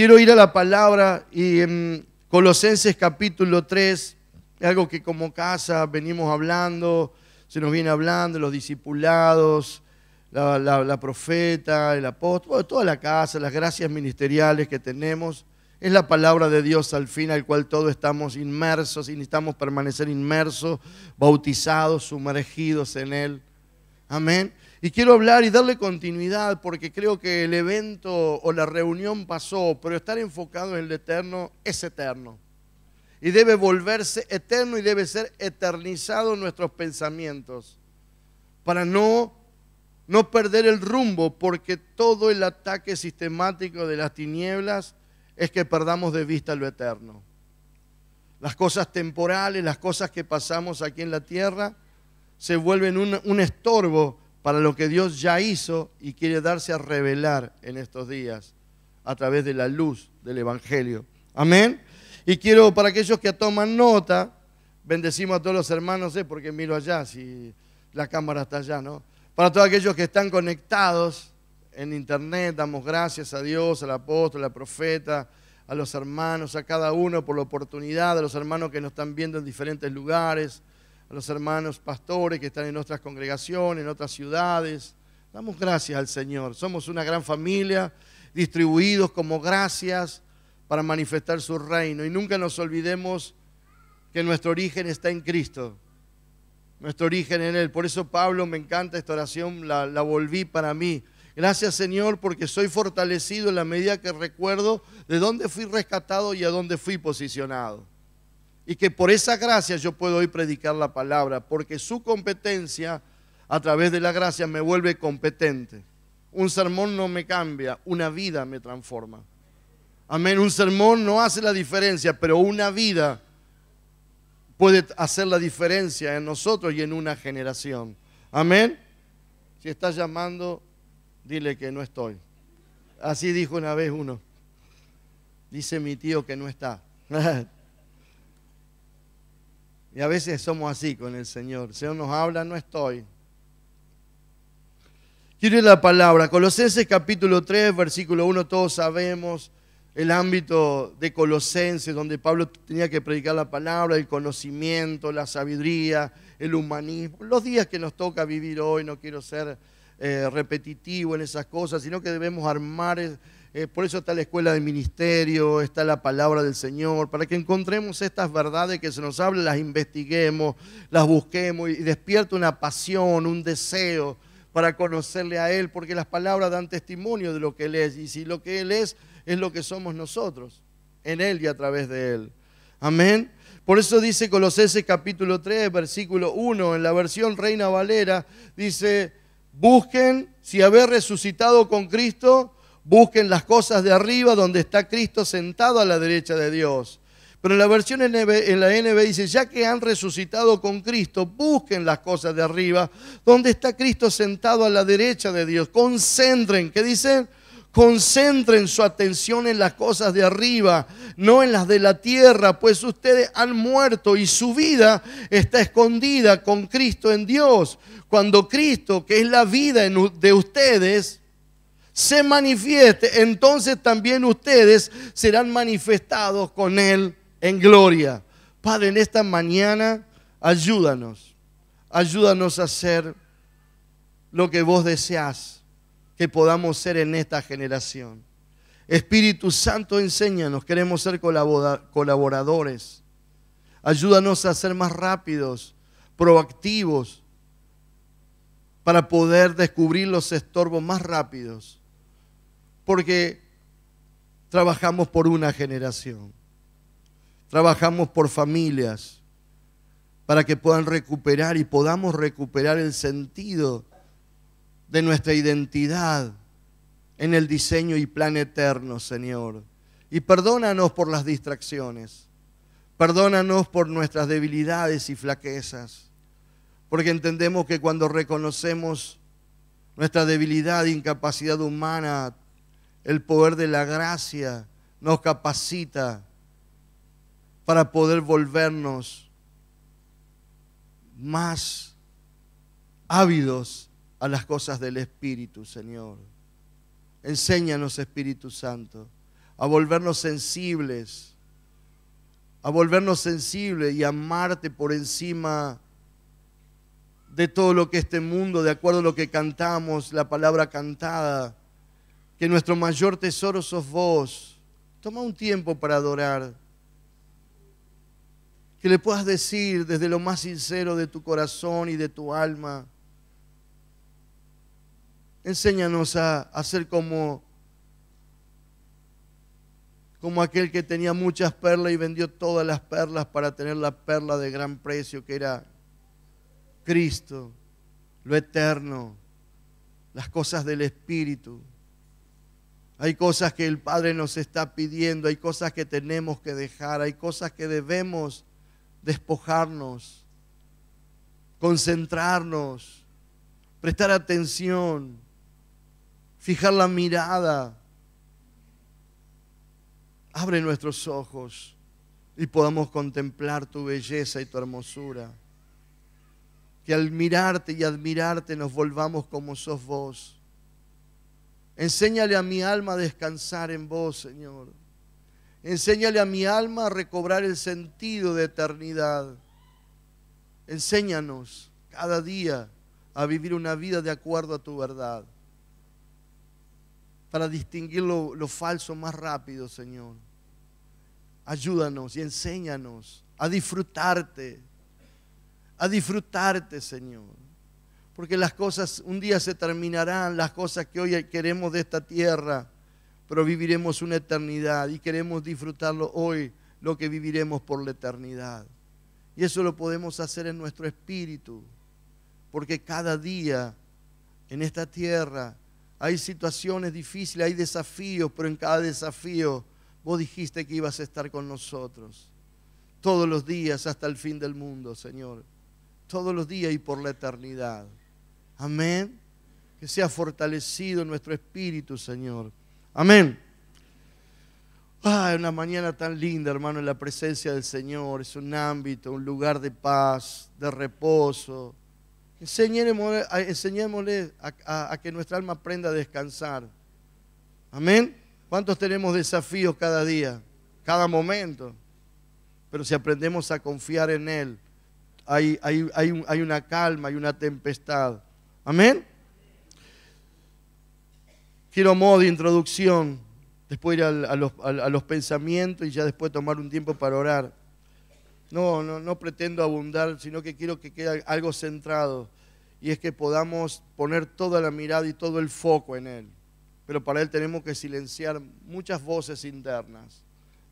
Quiero ir a la palabra y en Colosenses capítulo 3, algo que como casa venimos hablando, se nos viene hablando, los discipulados, la, profeta, el apóstol, toda la casa, las gracias ministeriales que tenemos. Es la palabra de Dios al fin al cual todos estamos inmersos y necesitamos permanecer inmersos, bautizados, sumergidos en Él. Amén. Y quiero hablar y darle continuidad porque creo que el evento o la reunión pasó, pero estar enfocado en el eterno es eterno. Y debe volverse eterno y debe ser eternizado nuestros pensamientos para no, no perder el rumbo porque todo el ataque sistemático de las tinieblas es que perdamos de vista lo eterno. Las cosas temporales, las cosas que pasamos aquí en la tierra, se vuelven un, un estorbo para lo que Dios ya hizo y quiere darse a revelar en estos días a través de la luz del Evangelio. Amén. Y quiero, para aquellos que toman nota, bendecimos a todos los hermanos, ¿eh? porque miro allá, si la cámara está allá, ¿no? Para todos aquellos que están conectados en internet, damos gracias a Dios, al apóstol, al profeta, a los hermanos, a cada uno por la oportunidad, a los hermanos que nos están viendo en diferentes lugares, a los hermanos pastores que están en otras congregaciones, en otras ciudades. Damos gracias al Señor. Somos una gran familia, distribuidos como gracias para manifestar su reino. Y nunca nos olvidemos que nuestro origen está en Cristo, nuestro origen en Él. Por eso Pablo, me encanta esta oración, la, la volví para mí. Gracias Señor porque soy fortalecido en la medida que recuerdo de dónde fui rescatado y a dónde fui posicionado y que por esa gracia yo puedo hoy predicar la palabra, porque su competencia a través de la gracia me vuelve competente. Un sermón no me cambia, una vida me transforma. Amén, un sermón no hace la diferencia, pero una vida puede hacer la diferencia en nosotros y en una generación. Amén. Si estás llamando, dile que no estoy. Así dijo una vez uno. Dice mi tío que no está. Y a veces somos así con el Señor. El Señor nos habla, no estoy. Quiero ir la palabra. Colosenses capítulo 3, versículo 1, todos sabemos el ámbito de Colosenses, donde Pablo tenía que predicar la palabra, el conocimiento, la sabiduría, el humanismo. Los días que nos toca vivir hoy, no quiero ser eh, repetitivo en esas cosas, sino que debemos armar eh, por eso está la escuela de ministerio, está la palabra del Señor, para que encontremos estas verdades que se nos hablan, las investiguemos, las busquemos y despierta una pasión, un deseo para conocerle a Él, porque las palabras dan testimonio de lo que Él es. Y si lo que Él es, es lo que somos nosotros, en Él y a través de Él. Amén. Por eso dice Colosenses capítulo 3, versículo 1, en la versión Reina Valera, dice, busquen si haber resucitado con Cristo Busquen las cosas de arriba donde está Cristo sentado a la derecha de Dios. Pero en la versión en la NB dice, ya que han resucitado con Cristo, busquen las cosas de arriba, donde está Cristo sentado a la derecha de Dios. Concentren, ¿qué dicen? Concentren su atención en las cosas de arriba, no en las de la tierra, pues ustedes han muerto y su vida está escondida con Cristo en Dios. Cuando Cristo, que es la vida de ustedes, se manifieste, entonces también ustedes serán manifestados con Él en gloria. Padre, en esta mañana, ayúdanos, ayúdanos a hacer lo que vos deseas que podamos ser en esta generación. Espíritu Santo, enséñanos, queremos ser colaboradores. Ayúdanos a ser más rápidos, proactivos, para poder descubrir los estorbos más rápidos porque trabajamos por una generación, trabajamos por familias, para que puedan recuperar y podamos recuperar el sentido de nuestra identidad en el diseño y plan eterno, Señor. Y perdónanos por las distracciones, perdónanos por nuestras debilidades y flaquezas, porque entendemos que cuando reconocemos nuestra debilidad e incapacidad humana, el poder de la gracia nos capacita para poder volvernos más ávidos a las cosas del Espíritu, Señor. Enséñanos, Espíritu Santo, a volvernos sensibles, a volvernos sensibles y amarte por encima de todo lo que este mundo, de acuerdo a lo que cantamos, la palabra cantada, que nuestro mayor tesoro sos vos. Toma un tiempo para adorar. Que le puedas decir desde lo más sincero de tu corazón y de tu alma. Enséñanos a, hacer ser como, como aquel que tenía muchas perlas y vendió todas las perlas para tener la perla de gran precio que era Cristo, lo eterno, las cosas del Espíritu. Hay cosas que el Padre nos está pidiendo, hay cosas que tenemos que dejar, hay cosas que debemos despojarnos, concentrarnos, prestar atención, fijar la mirada. Abre nuestros ojos y podamos contemplar tu belleza y tu hermosura. Que al mirarte y admirarte nos volvamos como sos vos Enséñale a mi alma a descansar en vos, Señor. Enséñale a mi alma a recobrar el sentido de eternidad. Enséñanos cada día a vivir una vida de acuerdo a tu verdad. Para distinguir lo, falso más rápido, Señor. Ayúdanos y enséñanos a disfrutarte. A disfrutarte, Señor porque las cosas un día se terminarán, las cosas que hoy queremos de esta tierra, pero viviremos una eternidad y queremos disfrutarlo hoy, lo que viviremos por la eternidad. Y eso lo podemos hacer en nuestro espíritu, porque cada día en esta tierra hay situaciones difíciles, hay desafíos, pero en cada desafío vos dijiste que ibas a estar con nosotros todos los días hasta el fin del mundo, Señor, todos los días y por la eternidad. Amén. Que sea fortalecido nuestro espíritu, Señor. Amén. Ay, una mañana tan linda, hermano, en la presencia del Señor. Es un ámbito, un lugar de paz, de reposo. Enseñémosle, a, que nuestra alma aprenda a descansar. Amén. ¿Cuántos tenemos desafíos cada día, cada momento? Pero si aprendemos a confiar en Él, hay, hay una calma, hay una tempestad. Amén. Quiero modo de introducción, después ir a, los, pensamientos y ya después tomar un tiempo para orar. No, no, no pretendo abundar, sino que quiero que quede algo centrado y es que podamos poner toda la mirada y todo el foco en Él. Pero para Él tenemos que silenciar muchas voces internas.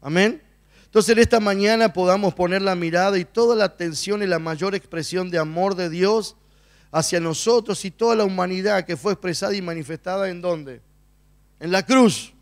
Amén. Entonces en esta mañana podamos poner la mirada y toda la atención y la mayor expresión de amor de Dios hacia nosotros y toda la humanidad que fue expresada y manifestada en dónde? En la cruz.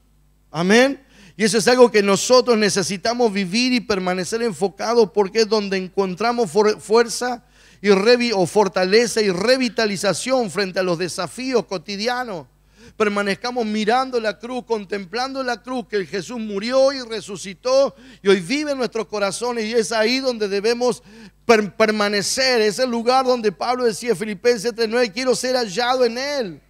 Amén. Y eso es algo que nosotros necesitamos vivir y permanecer enfocados porque es donde encontramos fuerza y o fortaleza y revitalización frente a los desafíos cotidianos permanezcamos mirando la cruz, contemplando la cruz, que Jesús murió y resucitó y hoy vive en nuestros corazones y es ahí donde debemos permanecer. Es el lugar donde Pablo decía, Filipenses 3.9, quiero ser hallado en él.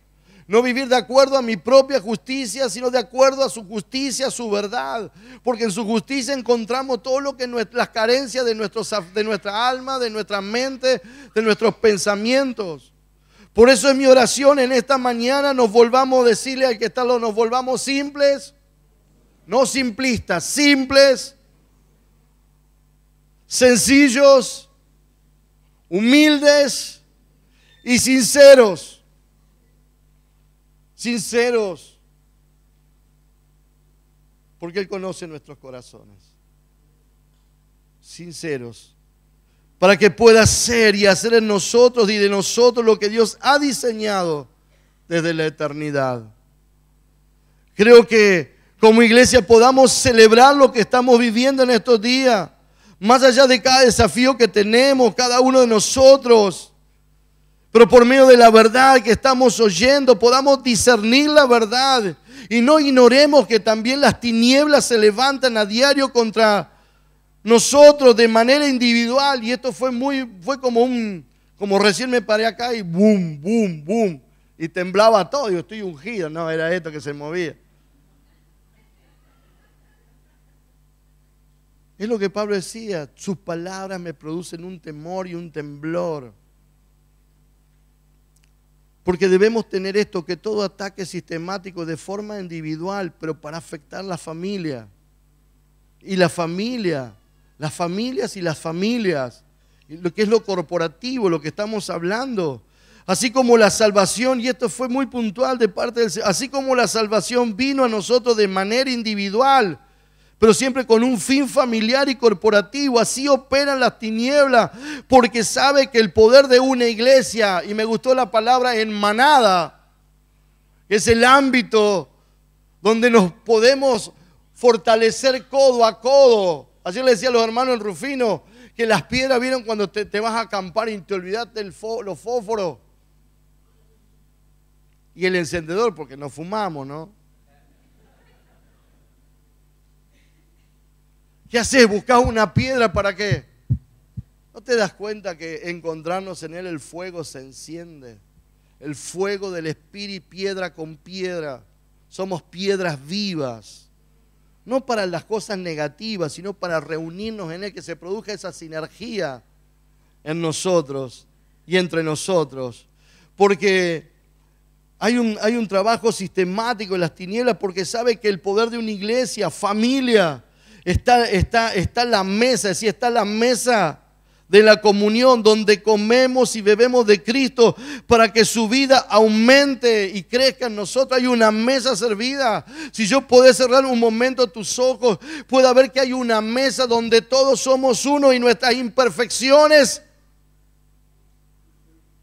No vivir de acuerdo a mi propia justicia, sino de acuerdo a su justicia, a su verdad. Porque en su justicia encontramos todo lo que las carencias de, nuestros, de nuestra alma, de nuestra mente, de nuestros pensamientos. Por eso es mi oración en esta mañana, nos volvamos a decirle al que está, nos volvamos simples, no simplistas, simples, sencillos, humildes y sinceros. Sinceros. Porque Él conoce nuestros corazones. Sinceros para que pueda ser y hacer en nosotros y de nosotros lo que Dios ha diseñado desde la eternidad. Creo que como iglesia podamos celebrar lo que estamos viviendo en estos días, más allá de cada desafío que tenemos, cada uno de nosotros, pero por medio de la verdad que estamos oyendo, podamos discernir la verdad y no ignoremos que también las tinieblas se levantan a diario contra nosotros de manera individual, y esto fue muy, fue como un, como recién me paré acá y boom, boom, boom, y temblaba todo, yo estoy ungido, no, era esto que se movía. Es lo que Pablo decía, sus palabras me producen un temor y un temblor. Porque debemos tener esto, que todo ataque sistemático de forma individual, pero para afectar la familia. Y la familia las familias y las familias, lo que es lo corporativo, lo que estamos hablando. Así como la salvación, y esto fue muy puntual de parte del Señor, así como la salvación vino a nosotros de manera individual, pero siempre con un fin familiar y corporativo. Así operan las tinieblas, porque sabe que el poder de una iglesia, y me gustó la palabra en manada, es el ámbito donde nos podemos fortalecer codo a codo, Así le decía a los hermanos en Rufino, que las piedras vieron cuando te, vas a acampar y te olvidaste los fósforos. Y el encendedor, porque no fumamos, ¿no? ¿Qué haces? ¿Buscas una piedra para qué? ¿No te das cuenta que encontrarnos en él el fuego se enciende? El fuego del espíritu, piedra con piedra. Somos piedras vivas no para las cosas negativas, sino para reunirnos en el que se produzca esa sinergia en nosotros y entre nosotros. Porque hay un, hay un trabajo sistemático en las tinieblas, porque sabe que el poder de una iglesia, familia, está, está, está en la mesa, es decir, está en la mesa de la comunión, donde comemos y bebemos de Cristo para que su vida aumente y crezca en nosotros. Hay una mesa servida. Si yo puedo cerrar un momento tus ojos, pueda ver que hay una mesa donde todos somos uno y nuestras imperfecciones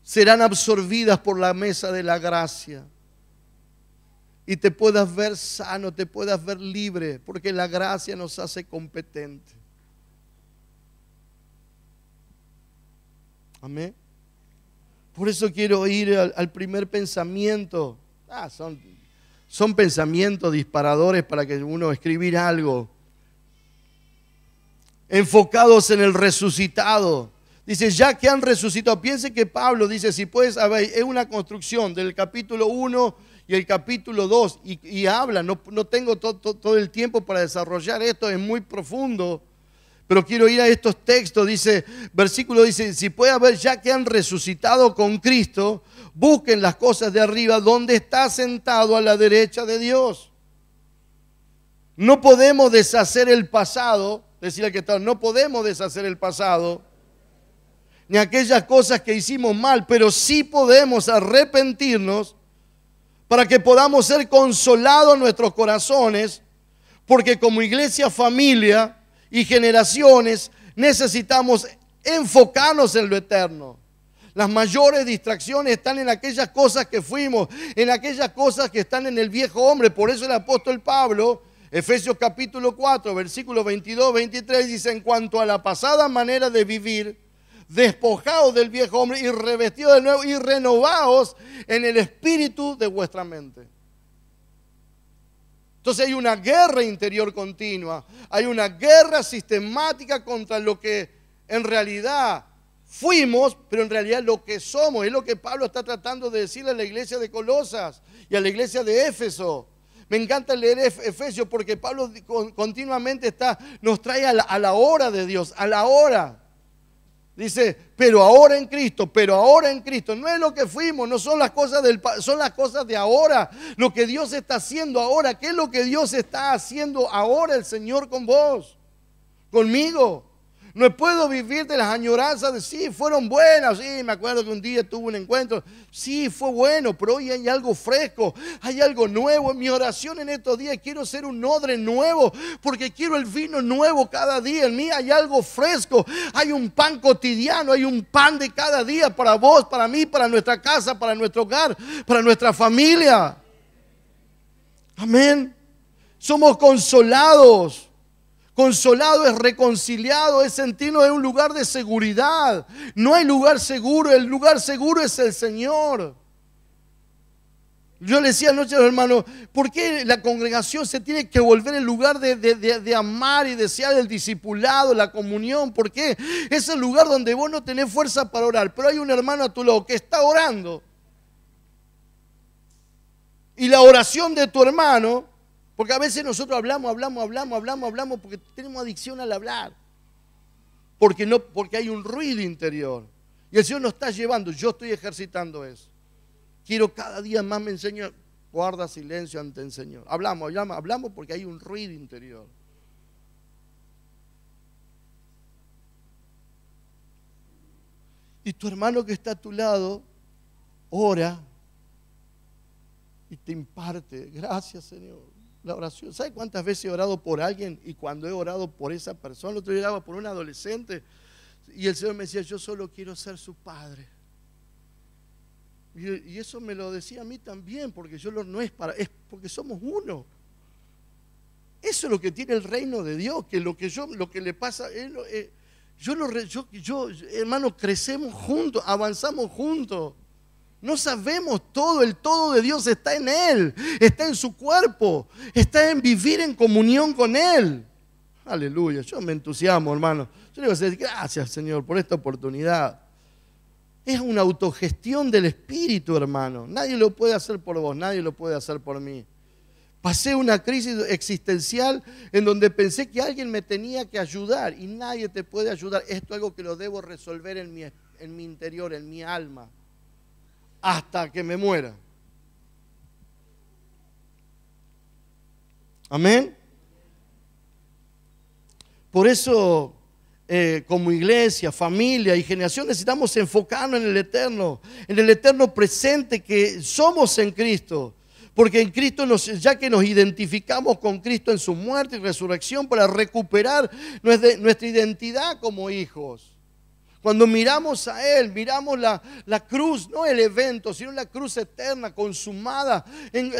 serán absorbidas por la mesa de la gracia. Y te puedas ver sano, te puedas ver libre, porque la gracia nos hace competentes. Amén. Por eso quiero ir al, primer pensamiento. Ah, son, pensamientos disparadores para que uno escribir algo. Enfocados en el resucitado. Dice, ya que han resucitado, piense que Pablo dice, si puedes, ver, es una construcción del capítulo 1 y el capítulo 2 y, habla, no, tengo todo el tiempo para desarrollar esto, es muy profundo, pero quiero ir a estos textos, dice, versículo dice, si puede haber ya que han resucitado con Cristo, busquen las cosas de arriba donde está sentado a la derecha de Dios. No podemos deshacer el pasado, Decía que está, no podemos deshacer el pasado, ni aquellas cosas que hicimos mal, pero sí podemos arrepentirnos para que podamos ser consolados nuestros corazones, porque como iglesia familia, y generaciones, necesitamos enfocarnos en lo eterno. Las mayores distracciones están en aquellas cosas que fuimos, en aquellas cosas que están en el viejo hombre. Por eso el apóstol Pablo, Efesios capítulo 4, versículo 22, 23, dice, en cuanto a la pasada manera de vivir, despojados del viejo hombre y revestidos de nuevo y renovados en el espíritu de vuestra mente. Entonces hay una guerra interior continua, hay una guerra sistemática contra lo que en realidad fuimos, pero en realidad lo que somos. Es lo que Pablo está tratando de decirle a la iglesia de Colosas y a la iglesia de Éfeso. Me encanta leer Efesios porque Pablo continuamente está, nos trae a la, a la hora de Dios, a la hora. Dice, pero ahora en Cristo, pero ahora en Cristo. No es lo que fuimos, no son las cosas del son las cosas de ahora. Lo que Dios está haciendo ahora, ¿qué es lo que Dios está haciendo ahora el Señor con vos? Conmigo. No puedo vivir de las añoranzas de sí, fueron buenas, sí, me acuerdo que un día tuve un encuentro, sí, fue bueno, pero hoy hay algo fresco, hay algo nuevo. En mi oración en estos días quiero ser un odre nuevo, porque quiero el vino nuevo cada día. En mí hay algo fresco, hay un pan cotidiano, hay un pan de cada día para vos, para mí, para nuestra casa, para nuestro hogar, para nuestra familia. Amén. Somos consolados. Consolado es reconciliado, es sentirnos en un lugar de seguridad. No hay lugar seguro, el lugar seguro es el Señor. Yo le decía anoche a los hermanos, ¿por qué la congregación se tiene que volver el lugar de, de, amar y desear el discipulado, la comunión? ¿Por qué? Es el lugar donde vos no tenés fuerza para orar, pero hay un hermano a tu lado que está orando. Y la oración de tu hermano porque a veces nosotros hablamos, hablamos, hablamos, hablamos, hablamos porque tenemos adicción al hablar. Porque, no, porque hay un ruido interior. Y el Señor nos está llevando. Yo estoy ejercitando eso. Quiero cada día más me enseño. Guarda silencio ante el Señor. Hablamos, hablamos, hablamos porque hay un ruido interior. Y tu hermano que está a tu lado ora y te imparte. Gracias, Señor la oración. ¿Sabe cuántas veces he orado por alguien y cuando he orado por esa persona? El otro oraba por un adolescente y el Señor me decía, yo solo quiero ser su padre. Y, eso me lo decía a mí también, porque yo no es para, es porque somos uno. Eso es lo que tiene el reino de Dios, que lo que yo, lo que le pasa, eh, yo, lo, yo, yo, hermano, crecemos juntos, avanzamos juntos. No sabemos todo, el todo de Dios está en Él, está en su cuerpo, está en vivir en comunión con Él. Aleluya, yo me entusiasmo, hermano. Yo le voy a decir, gracias Señor por esta oportunidad. Es una autogestión del Espíritu, hermano. Nadie lo puede hacer por vos, nadie lo puede hacer por mí. Pasé una crisis existencial en donde pensé que alguien me tenía que ayudar y nadie te puede ayudar. Esto es algo que lo debo resolver en mi, en mi interior, en mi alma hasta que me muera. Amén. Por eso, eh, como iglesia, familia y generación, necesitamos enfocarnos en el eterno, en el eterno presente que somos en Cristo. Porque en Cristo, ya que nos identificamos con Cristo en su muerte y resurrección para recuperar nuestra identidad como hijos. Cuando miramos a Él, miramos la, cruz, no el evento, sino la cruz eterna, consumada.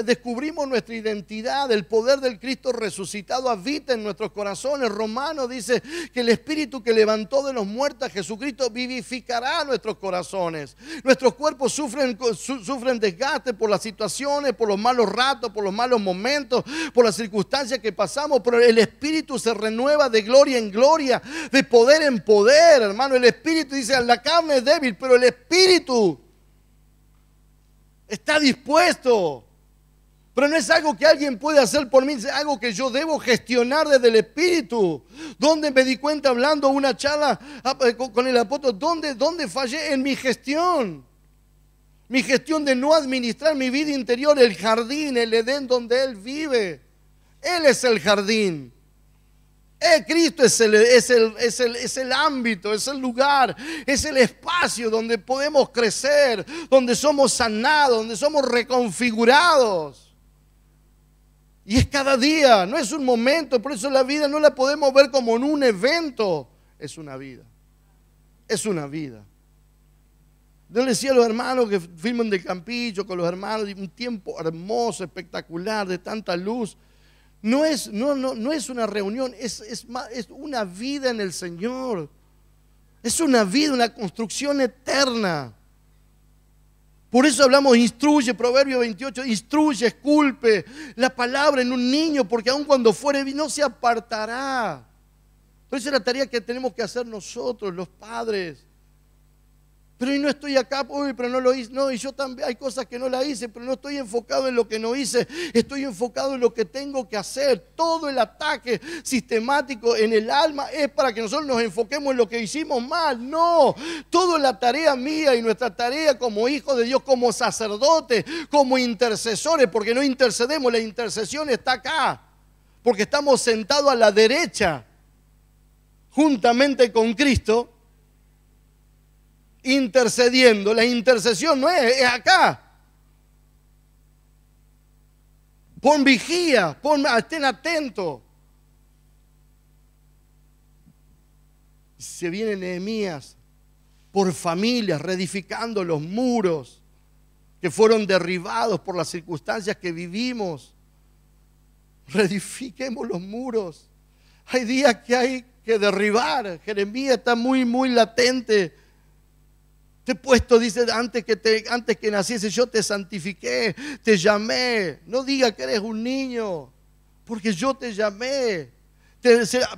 descubrimos nuestra identidad, el poder del Cristo resucitado habita en nuestros corazones. Romano dice que el Espíritu que levantó de los muertos a Jesucristo vivificará nuestros corazones. Nuestros cuerpos sufren, sufren desgaste por las situaciones, por los malos ratos, por los malos momentos, por las circunstancias que pasamos, pero el Espíritu se renueva de gloria en gloria, de poder en poder, hermano. El Espíritu espíritu, dice, la carne es débil, pero el espíritu está dispuesto. Pero no es algo que alguien puede hacer por mí, es algo que yo debo gestionar desde el espíritu. Donde me di cuenta hablando una charla ah, eh, con el apóstol? ¿Dónde, dónde fallé en mi gestión? Mi gestión de no administrar mi vida interior, el jardín, el Edén donde Él vive. Él es el jardín. Eh, Cristo es el, es, el, ámbito, es el lugar, es el espacio donde podemos crecer, donde somos sanados, donde somos reconfigurados. Y es cada día, no es un momento, por eso la vida no la podemos ver como en un evento, es una vida, es una vida. Yo decía a los hermanos que filman de Campillo, con los hermanos, un tiempo hermoso, espectacular, de tanta luz. No es, no, no, es una reunión, es, es una vida en el Señor. Es una vida, una construcción eterna. Por eso hablamos, instruye, Proverbio 28, instruye, esculpe la palabra en un niño, porque aun cuando fuere no se apartará. Entonces es la tarea que tenemos que hacer nosotros, los padres pero no estoy acá, uy, pues, pero no lo hice, no, y yo también, hay cosas que no la hice, pero no estoy enfocado en lo que no hice, estoy enfocado en lo que tengo que hacer. Todo el ataque sistemático en el alma es para que nosotros nos enfoquemos en lo que hicimos mal, no, toda la tarea mía y nuestra tarea como hijos de Dios, como sacerdotes, como intercesores, porque no intercedemos, la intercesión está acá, porque estamos sentados a la derecha, juntamente con Cristo, intercediendo. La intercesión no es, acá. Pon vigía, pon, estén atentos. Se viene Nehemías por familias, reedificando los muros que fueron derribados por las circunstancias que vivimos. Reedifiquemos los muros. Hay días que hay que derribar. Jeremías está muy, muy latente te he puesto, dice, antes que, antes que naciese yo te santifiqué, te llamé. No diga que eres un niño, porque yo te llamé.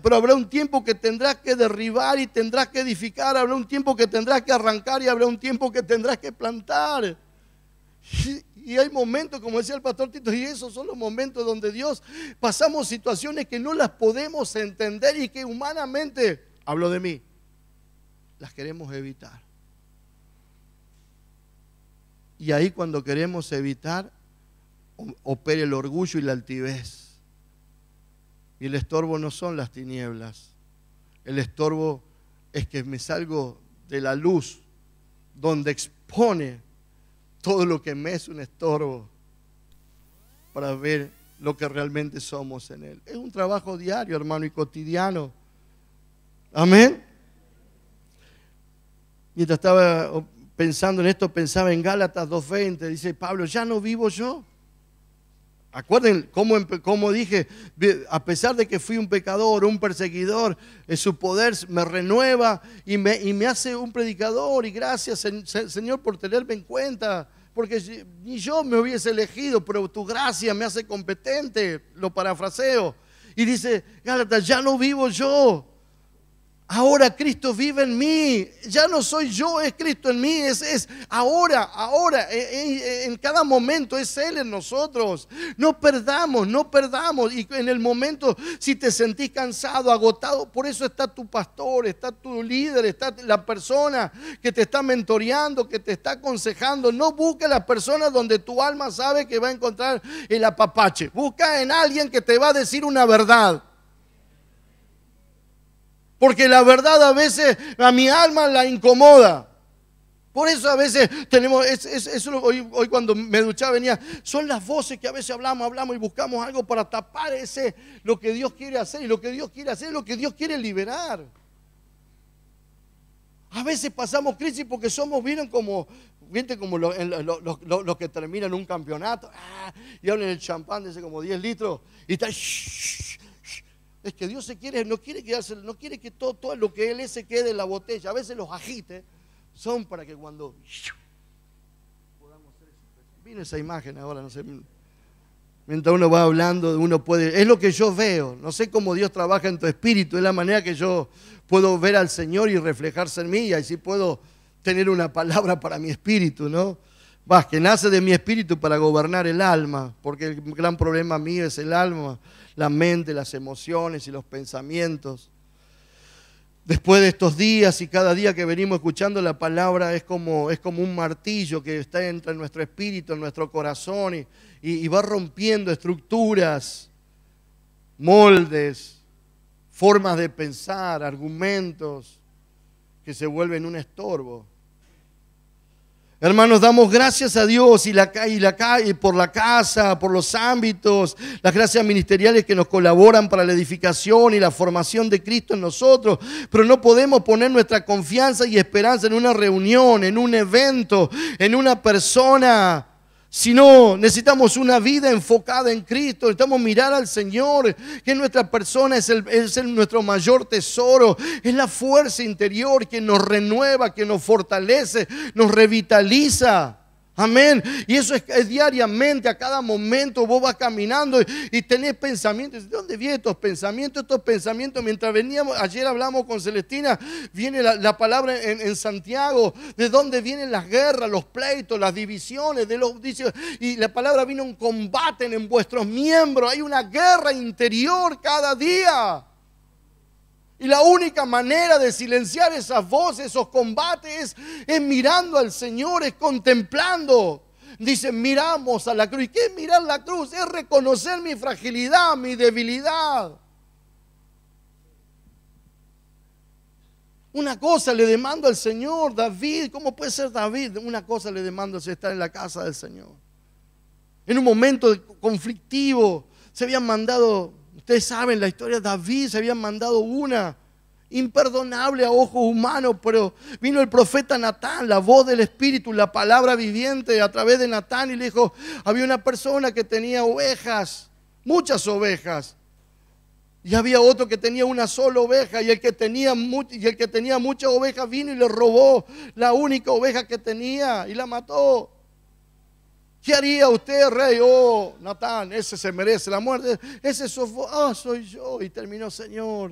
pero habrá un tiempo que tendrás que derribar y tendrás que edificar, habrá un tiempo que tendrás que arrancar y habrá un tiempo que tendrás que plantar. y hay momentos, como decía el pastor Tito, y esos son los momentos donde Dios pasamos situaciones que no las podemos entender y que humanamente, hablo de mí, las queremos evitar. Y ahí cuando queremos evitar, opere el orgullo y la altivez. Y el estorbo no son las tinieblas. El estorbo es que me salgo de la luz donde expone todo lo que me es un estorbo para ver lo que realmente somos en Él. Es un trabajo diario, hermano, y cotidiano. Amén. Mientras estaba pensando en esto, pensaba en Gálatas 2.20, dice Pablo, ya no vivo yo. Acuerden cómo, dije, a pesar de que fui un pecador, un perseguidor, eh, su poder me renueva y me, y me, hace un predicador. Y gracias, Señor, por tenerme en cuenta, porque ni yo me hubiese elegido, pero tu gracia me hace competente, lo parafraseo. Y dice, Gálatas, ya no vivo yo, Ahora Cristo vive en mí. Ya no soy yo, es Cristo en mí. Es, es ahora, ahora, e, e, e, en, cada momento es Él en nosotros. No perdamos, no perdamos. Y en el momento, si te sentís cansado, agotado, por eso está tu pastor, está tu líder, está la persona que te está mentoreando, que te está aconsejando. No busques la persona donde tu alma sabe que va a encontrar el apapache. Busca en alguien que te va a decir una verdad. Porque la verdad a veces a mi alma la incomoda. Por eso a veces tenemos, eso es, hoy, hoy, cuando me duchaba venía, son las voces que a veces hablamos, hablamos y buscamos algo para tapar ese, lo que Dios quiere hacer y lo que Dios quiere hacer es lo que Dios quiere liberar. A veces pasamos crisis porque somos, vieron como, viste como los que terminan un campeonato ah, y hablan el champán de ese como 10 litros y está, es que Dios se quiere, no quiere no quiere que todo, todo lo que Él es se quede en la botella. A veces los agite, son para que cuando podamos esa imagen ahora, no sé. Mientras uno va hablando, uno puede. Es lo que yo veo. No sé cómo Dios trabaja en tu espíritu. Es la manera que yo puedo ver al Señor y reflejarse en mí. Y así puedo tener una palabra para mi espíritu, ¿no? Vas que nace de mi espíritu para gobernar el alma, porque el gran problema mío es el alma, la mente, las emociones y los pensamientos. Después de estos días y cada día que venimos escuchando la palabra es como, es como un martillo que está entre nuestro espíritu, en nuestro corazón y va rompiendo estructuras, moldes, formas de pensar, argumentos que se vuelven un estorbo. Hermanos, damos gracias a Dios y, la, por la casa, por los ámbitos, las gracias ministeriales que nos colaboran para la edificación y la formación de Cristo en nosotros. Pero no podemos poner nuestra confianza y esperanza en una reunión, en un evento, en una persona no, necesitamos una vida enfocada en Cristo, necesitamos mirar al Señor, que nuestra persona es, es nuestro mayor tesoro, es la fuerza interior que nos renueva, que nos fortalece, nos revitaliza. Amén. Y eso es, diariamente, a cada momento vos vas caminando y, tenés pensamientos. ¿De dónde vienen estos pensamientos? Estos pensamientos, mientras veníamos, ayer hablamos con Celestina, viene la, palabra en, Santiago, de dónde vienen las guerras, los pleitos, las divisiones, de los dice, y la palabra vino un combate en vuestros miembros. Hay una guerra interior cada día. Y la única manera de silenciar esas voces, esos combates, es mirando al Señor, es contemplando. Dicen, miramos a la cruz. ¿Y qué es mirar la cruz? Es reconocer mi fragilidad, mi debilidad. Una cosa le demando al Señor, David, ¿cómo puede ser David? Una cosa le demando es estar en la casa del Señor. En un momento conflictivo se habían mandado Ustedes saben, la historia de David se habían mandado una imperdonable a ojos humanos, pero vino el profeta Natán, la voz del Espíritu, la palabra viviente a través de Natán y le dijo, había una persona que tenía ovejas, muchas ovejas, y había otro que tenía una sola oveja y el que tenía, y el que tenía muchas ovejas vino y le robó la única oveja que tenía y la mató. ¿Qué haría usted, rey? Oh, Natán, ese se merece la muerte. Ese sofó, ah, soy yo. Y terminó, Señor,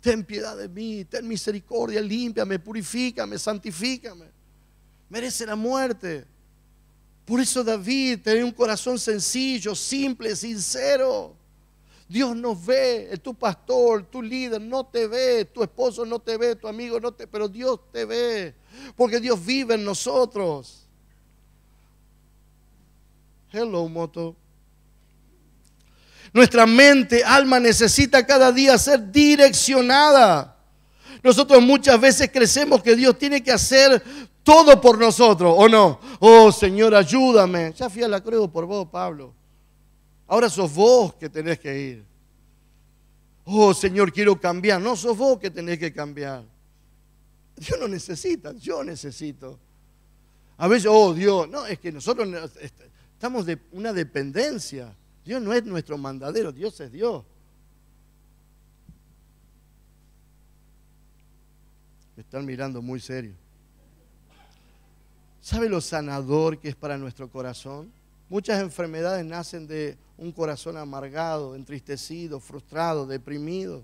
ten piedad de mí, ten misericordia, límpiame, purifícame, santifícame. Merece la muerte. Por eso David tenía un corazón sencillo, simple, sincero. Dios nos ve, tu pastor, tu líder no te ve, tu esposo no te ve, tu amigo no te, ve, pero Dios te ve, porque Dios vive en nosotros. Hello, moto. Nuestra mente, alma, necesita cada día ser direccionada. Nosotros muchas veces crecemos que Dios tiene que hacer todo por nosotros, ¿o no? Oh, Señor, ayúdame. Ya fui a la cruz por vos, Pablo. Ahora sos vos que tenés que ir. Oh, Señor, quiero cambiar. No sos vos que tenés que cambiar. Dios no necesita, yo necesito. A veces, oh Dios, no, es que nosotros este, Estamos de una dependencia. Dios no es nuestro mandadero, Dios es Dios. Me están mirando muy serio. ¿Sabe lo sanador que es para nuestro corazón? Muchas enfermedades nacen de un corazón amargado, entristecido, frustrado, deprimido.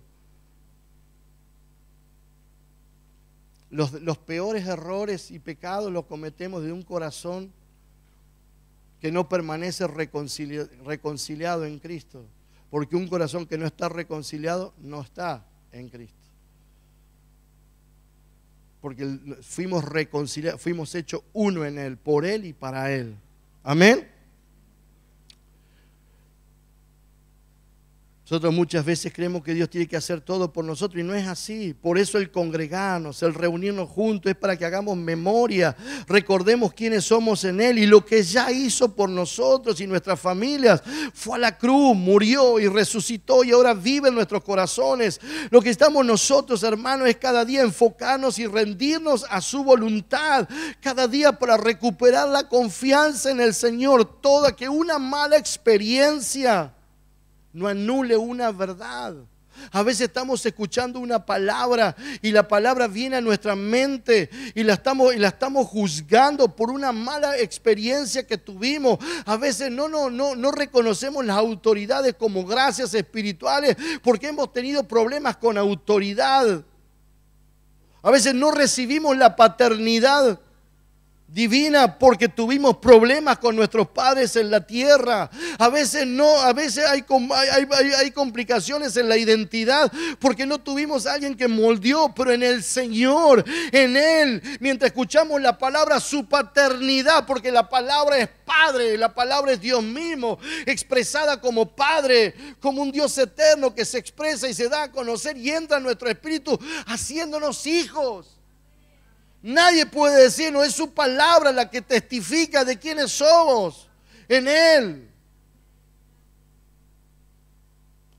Los, los peores errores y pecados los cometemos de un corazón que no permanece reconciliado, en Cristo. Porque un corazón que no está reconciliado no está en Cristo. Porque fuimos reconciliados, fuimos hechos uno en Él, por Él y para Él. Amén. Nosotros muchas veces creemos que Dios tiene que hacer todo por nosotros y no es así. Por eso el congregarnos, el reunirnos juntos es para que hagamos memoria, recordemos quiénes somos en Él y lo que ya hizo por nosotros y nuestras familias. Fue a la cruz, murió y resucitó y ahora vive en nuestros corazones. Lo que estamos nosotros, hermanos, es cada día enfocarnos y rendirnos a su voluntad, cada día para recuperar la confianza en el Señor, toda que una mala experiencia no anule una verdad. A veces estamos escuchando una palabra y la palabra viene a nuestra mente y la estamos, la estamos juzgando por una mala experiencia que tuvimos. A veces no, no, no, no reconocemos las autoridades como gracias espirituales porque hemos tenido problemas con autoridad. A veces no recibimos la paternidad divina porque tuvimos problemas con nuestros padres en la tierra. A veces no, a veces hay, complicaciones en la identidad porque no tuvimos a alguien que moldeó, pero en el Señor, en Él, mientras escuchamos la palabra, su paternidad, porque la palabra es Padre, la palabra es Dios mismo, expresada como Padre, como un Dios eterno que se expresa y se da a conocer y entra en nuestro espíritu haciéndonos hijos. Nadie puede decir, no es su palabra la que testifica de quiénes somos en Él.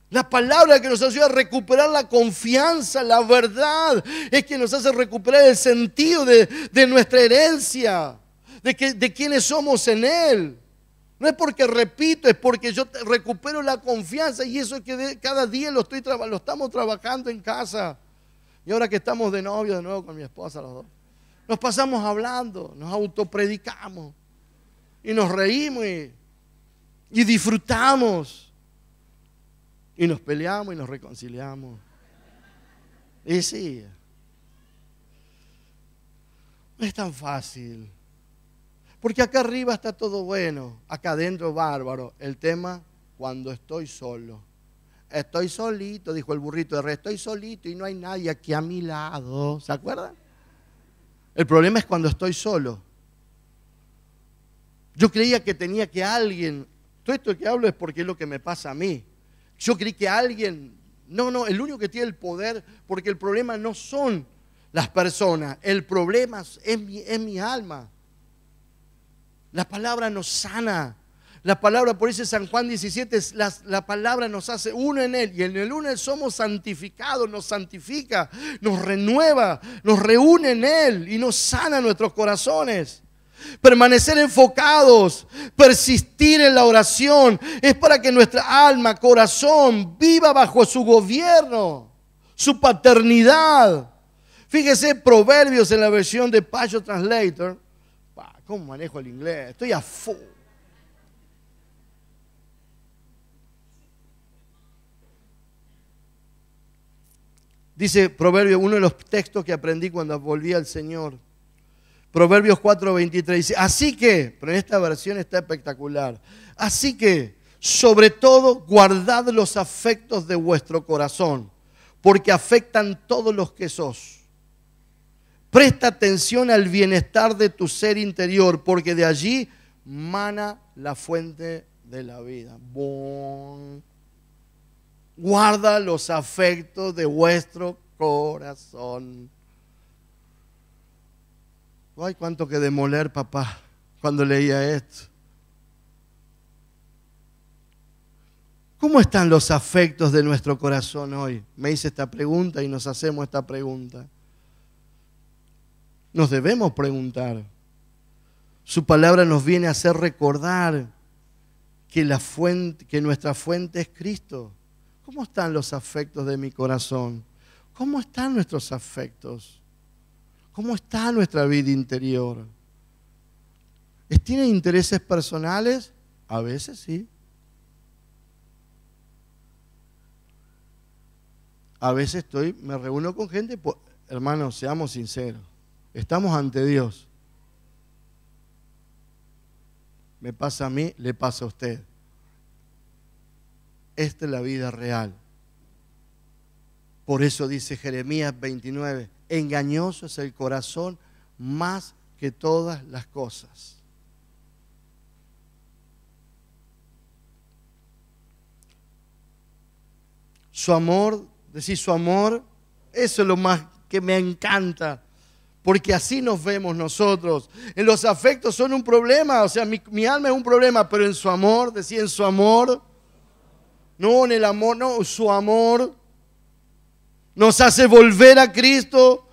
La palabra que nos ayuda a recuperar la confianza, la verdad, es que nos hace recuperar el sentido de, nuestra herencia, de, que, de quiénes somos en Él. No es porque repito, es porque yo recupero la confianza y eso es que cada día lo, estoy, lo estamos trabajando en casa. Y ahora que estamos de novio de nuevo con mi esposa los dos. Nos pasamos hablando, nos autopredicamos y nos reímos y, disfrutamos y nos peleamos y nos reconciliamos. Y sí, no es tan fácil. Porque acá arriba está todo bueno, acá adentro bárbaro. El tema, cuando estoy solo. Estoy solito, dijo el burrito de rey, estoy solito y no hay nadie aquí a mi lado. ¿Se acuerdan? El problema es cuando estoy solo. Yo creía que tenía que alguien, todo esto que hablo es porque es lo que me pasa a mí. Yo creí que alguien, no, no, el único que tiene el poder, porque el problema no son las personas, el problema es mi, mi alma. La palabra nos sana, la palabra, por eso San Juan 17, la, palabra nos hace uno en Él. Y en el uno somos santificados, nos santifica, nos renueva, nos reúne en Él y nos sana nuestros corazones. Permanecer enfocados, persistir en la oración, es para que nuestra alma, corazón, viva bajo su gobierno, su paternidad. Fíjese, Proverbios en la versión de Pacho Translator. ¿Cómo manejo el inglés? Estoy a full. Dice Proverbios, uno de los textos que aprendí cuando volví al Señor. Proverbios 4:23 dice, así que, pero en esta versión está espectacular, así que, sobre todo, guardad los afectos de vuestro corazón, porque afectan todos los que sos. Presta atención al bienestar de tu ser interior, porque de allí mana la fuente de la vida guarda los afectos de vuestro corazón. Ay, cuánto que demoler, papá, cuando leía esto. ¿Cómo están los afectos de nuestro corazón hoy? Me hice esta pregunta y nos hacemos esta pregunta. Nos debemos preguntar. Su palabra nos viene a hacer recordar que, la que nuestra fuente es Cristo ¿Cómo están los afectos de mi corazón? ¿Cómo están nuestros afectos? ¿Cómo está nuestra vida interior? ¿Tiene intereses personales? A veces sí. A veces estoy, me reúno con gente, pues, hermanos, seamos sinceros, estamos ante Dios. Me pasa a mí, le pasa a usted. Esta es la vida real. Por eso dice Jeremías 29, engañoso es el corazón más que todas las cosas. Su amor, decir su amor, eso es lo más que me encanta, porque así nos vemos nosotros. En los afectos son un problema, o sea, mi, alma es un problema, pero en su amor, decir en su amor, no, en el amor, no, su amor nos hace volver a Cristo.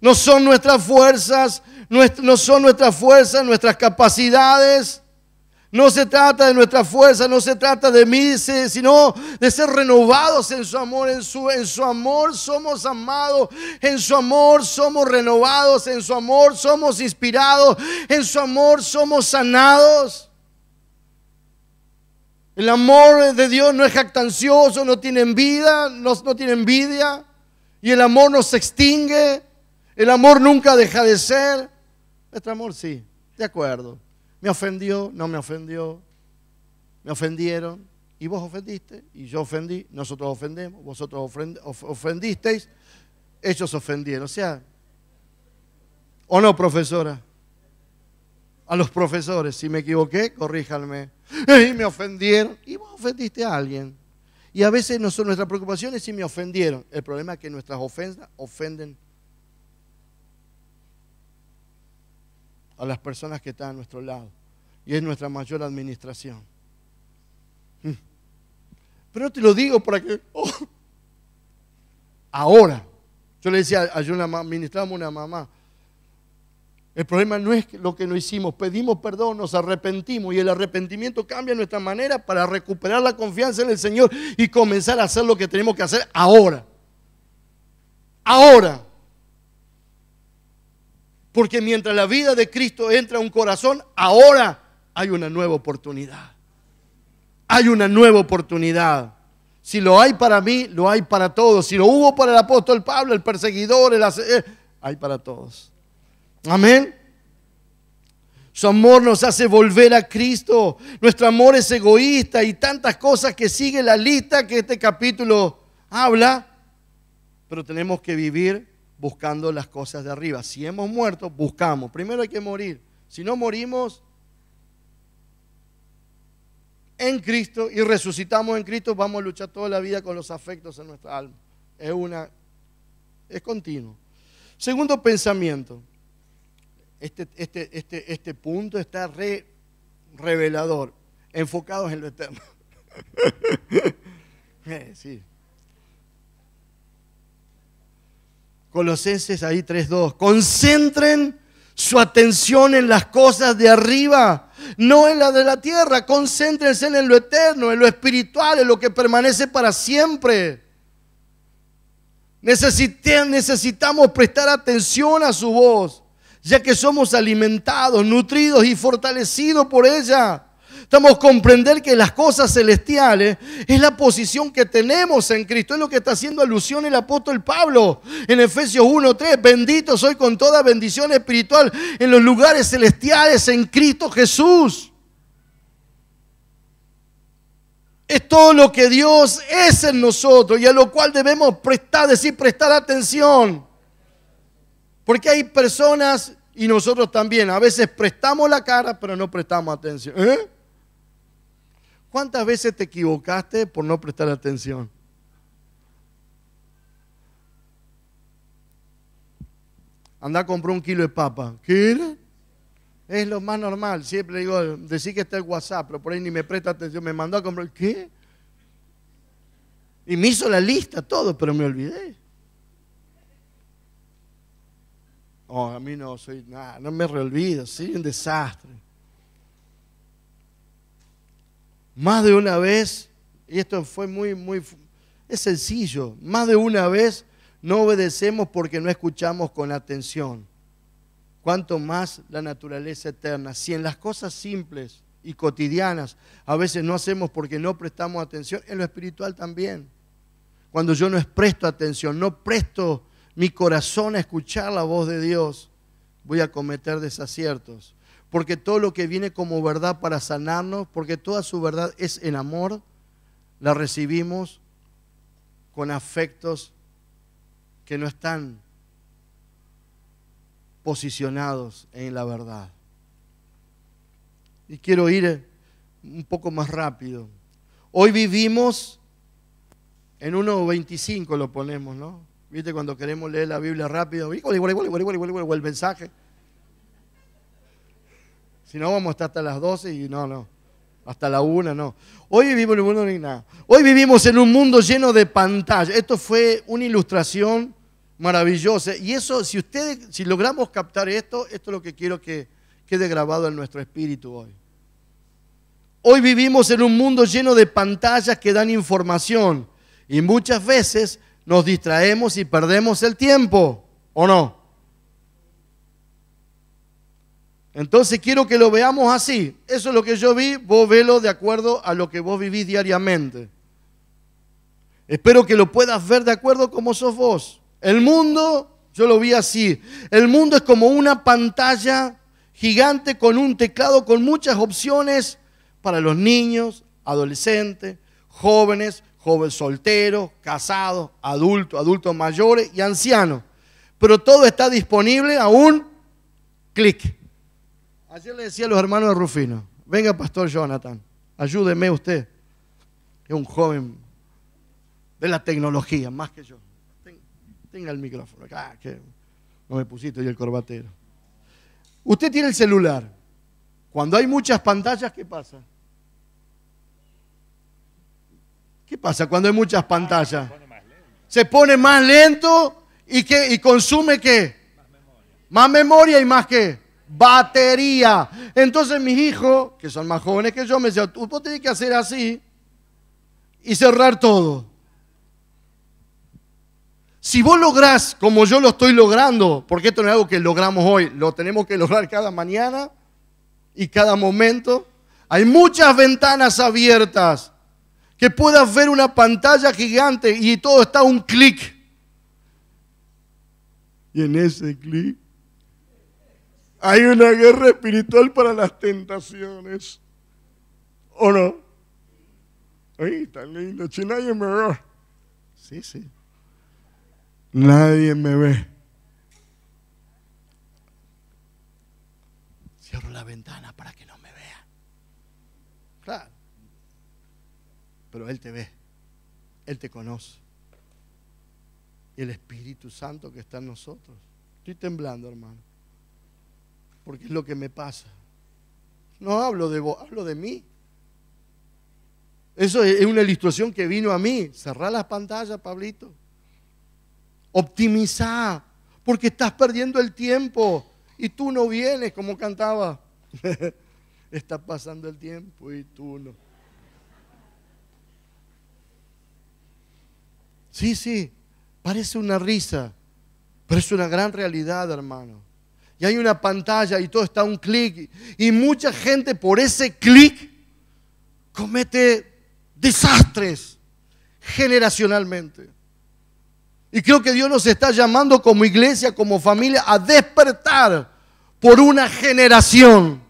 No son nuestras fuerzas, no son nuestras fuerzas, nuestras capacidades. No se trata de nuestra fuerza, no se trata de mí, sino de ser renovados en su amor. En su, en su amor somos amados, en su amor somos renovados, en su amor somos inspirados, en su amor somos sanados. El amor de Dios no es jactancioso, no tiene envidia, no, no tiene envidia. Y el amor no se extingue. El amor nunca deja de ser. Nuestro amor sí, de acuerdo. Me ofendió, no me ofendió. Me ofendieron y vos ofendiste y yo ofendí. Nosotros ofendemos, vosotros ofendisteis, ellos ofendieron. O sea, ¿o no, profesora? a los profesores. Si me equivoqué, corríjanme. Y me ofendieron. Y vos ofendiste a alguien. Y a veces no son nuestras preocupaciones si me ofendieron. El problema es que nuestras ofensas ofenden a las personas que están a nuestro lado. Y es nuestra mayor administración. Mm. Pero te lo digo para que... Oh. Ahora, yo le decía, a una, ministramos una mamá el problema no es lo que no hicimos, pedimos perdón, nos arrepentimos y el arrepentimiento cambia nuestra manera para recuperar la confianza en el Señor y comenzar a hacer lo que tenemos que hacer ahora. Ahora. Porque mientras la vida de Cristo entra a un corazón, ahora hay una nueva oportunidad. Hay una nueva oportunidad. Si lo hay para mí, lo hay para todos. Si lo hubo para el apóstol Pablo, el perseguidor, el... Eh, hay para todos. Amén. Su amor nos hace volver a Cristo. Nuestro amor es egoísta y tantas cosas que sigue la lista que este capítulo habla. Pero tenemos que vivir buscando las cosas de arriba. Si hemos muerto, buscamos. Primero hay que morir. Si no morimos en Cristo y resucitamos en Cristo, vamos a luchar toda la vida con los afectos en nuestra alma. Es una es continuo. Segundo pensamiento. Este este, este, este, punto está re revelador, enfocados en lo eterno. Eh, Colosenses ahí 3.2. Concentren su atención en las cosas de arriba, no en la de la tierra. Concéntrense en lo eterno, en lo espiritual, en lo que permanece para siempre. Necesitamos prestar atención a su voz ya que somos alimentados, nutridos y fortalecidos por ella. Estamos comprender que las cosas celestiales es la posición que tenemos en Cristo. Es lo que está haciendo alusión el apóstol Pablo en Efesios 1:3. Bendito soy con toda bendición espiritual en los lugares celestiales en Cristo Jesús. Es todo lo que Dios es en nosotros y a lo cual debemos prestar, decir, prestar atención. Porque hay personas, y nosotros también, a veces prestamos la cara, pero no prestamos atención. ¿Eh? ¿Cuántas veces te equivocaste por no prestar atención? Anda a comprar un kilo de papa. ¿Qué era? Es lo más normal. Siempre digo, decir que está el WhatsApp, pero por ahí ni me presta atención. Me mandó a comprar. ¿Qué? Y me hizo la lista todo, pero me olvidé. a mí no soy nada, no me reolvido, soy un desastre. Más de una vez, y esto fue muy, muy, es sencillo, más de una vez no obedecemos porque no escuchamos con atención. Cuanto más la naturaleza eterna. Si en las cosas simples y cotidianas a veces no hacemos porque no prestamos atención, en lo espiritual también. Cuando yo no presto atención, no presto mi corazón a escuchar la voz de Dios, voy a cometer desaciertos. Porque todo lo que viene como verdad para sanarnos, porque toda su verdad es en amor, la recibimos con afectos que no están posicionados en la verdad. Y quiero ir un poco más rápido. Hoy vivimos en 1.25 lo ponemos, ¿no? ¿Viste cuando queremos leer la Biblia rápido? Igual, igual, igual, igual, igual, igual, el mensaje. Si no, vamos a estar hasta las 12 y no, no. Hasta la 1, no. Hoy vivimos en un mundo nada. Hoy vivimos en un mundo lleno de pantallas. Esto fue una ilustración maravillosa. Y eso, si ustedes, si logramos captar esto, esto es lo que quiero que quede grabado en nuestro espíritu hoy. Hoy vivimos en un mundo lleno de pantallas que dan información. Y muchas veces nos distraemos y perdemos el tiempo, ¿o no? Entonces quiero que lo veamos así. Eso es lo que yo vi, vos velo de acuerdo a lo que vos vivís diariamente. Espero que lo puedas ver de acuerdo como sos vos. El mundo, yo lo vi así. El mundo es como una pantalla gigante con un teclado con muchas opciones para los niños, adolescentes, jóvenes, joven soltero, casado, adulto, adultos mayores y ancianos. Pero todo está disponible a un clic. Ayer le decía a los hermanos de Rufino, venga Pastor Jonathan, ayúdeme usted, es un joven de la tecnología, más que yo. tenga el micrófono acá, que no me pusiste y el corbatero. Usted tiene el celular. Cuando hay muchas pantallas, ¿qué pasa? ¿Qué pasa cuando hay muchas pantallas? Se pone más lento y, consume qué? Más memoria y más qué? Batería. Entonces mis hijos, que son más jóvenes que yo, me decían, tú tenés que hacer así y cerrar todo. Si vos lográs, como yo lo estoy logrando, porque esto no es algo que logramos hoy, lo tenemos que lograr cada mañana y cada momento, hay muchas ventanas abiertas que puedas ver una pantalla gigante y todo está a un clic. Y en ese clic hay una guerra espiritual para las tentaciones. ¿O no? Ay, tan lindo. Si nadie me ve. Sí, sí. Nadie me ve. Cierro la ventana para que pero Él te ve, Él te conoce. Y el Espíritu Santo que está en nosotros. Estoy temblando, hermano, porque es lo que me pasa. No hablo de vos, hablo de mí. Eso es una ilustración que vino a mí. Cerrá las pantallas, Pablito. Optimizá, porque estás perdiendo el tiempo y tú no vienes como cantaba. Está pasando el tiempo y tú no. Sí, sí, parece una risa, pero es una gran realidad, hermano. Y hay una pantalla y todo está un clic. Y mucha gente por ese clic comete desastres generacionalmente. Y creo que Dios nos está llamando como iglesia, como familia, a despertar por una generación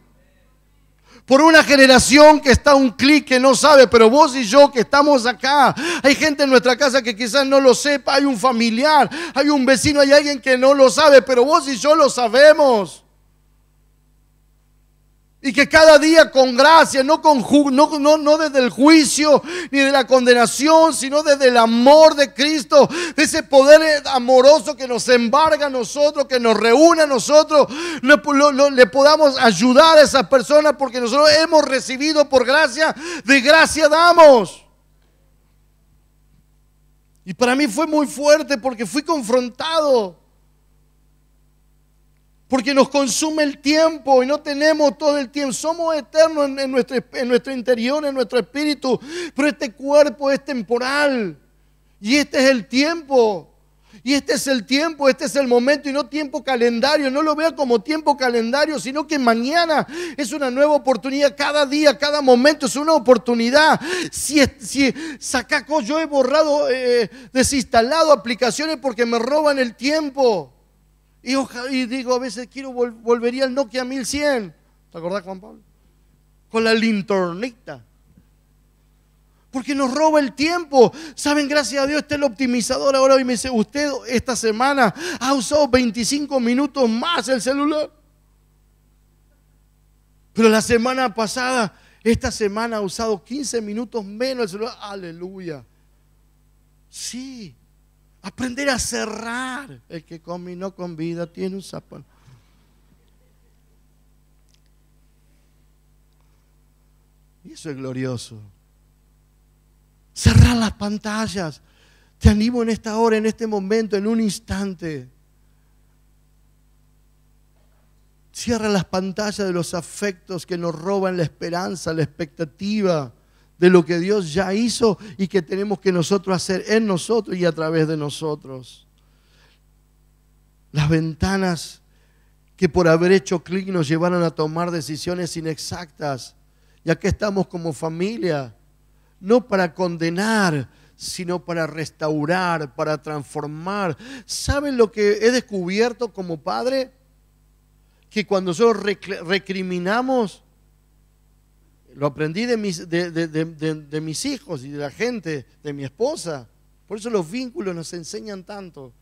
por una generación que está un clic que no sabe, pero vos y yo que estamos acá, hay gente en nuestra casa que quizás no lo sepa, hay un familiar, hay un vecino, hay alguien que no lo sabe, pero vos y yo lo sabemos. Y que cada día con gracia, no, desde el juicio ni de la condenación, sino desde el amor de Cristo, de ese poder eh, amoroso que nos embarga a nosotros, que nos reúne a nosotros, le podamos ayudar a esas personas porque nosotros hemos recibido por gracia, de gracia damos. Y para mí fue muy fuerte porque fui confrontado. Porque nos consume el tiempo y no tenemos todo el tiempo. Somos eternos en, nuestro, interior, en nuestro espíritu. Pero este cuerpo es temporal. Y este es el tiempo. Y este es el tiempo, este es el momento y no tiempo calendario. No lo vea como tiempo calendario, sino que mañana es una nueva oportunidad. Cada día, cada momento es una oportunidad. Si, si sacaco, yo he borrado, eh, desinstalado aplicaciones porque me roban el tiempo. Y, digo, a veces quiero volvería al Nokia 1100. ¿Te acordás, Juan Pablo? Con la linternita. Porque nos roba el tiempo. Saben, gracias a Dios está el optimizador ahora hoy. Me dice, usted esta semana ha usado 25 minutos más el celular. Pero la semana pasada, esta semana ha usado 15 minutos menos el celular. Aleluya. Sí, Aprender a cerrar. El que combinó con vida tiene un zapón Y eso es glorioso. Cerrar las pantallas. Te animo en esta hora, en este momento, en un instante. Cierra las pantallas de los afectos que nos roban la esperanza, la expectativa de lo que Dios ya hizo y que tenemos que nosotros hacer en nosotros y a través de nosotros. Las ventanas que por haber hecho clic nos llevaron a tomar decisiones inexactas. Y aquí estamos como familia, no para condenar, sino para restaurar, para transformar. ¿Saben lo que he descubierto como padre? Que cuando nosotros recriminamos, lo aprendí de mis, hijos y de la gente, de mi esposa. Por eso los vínculos nos enseñan tanto.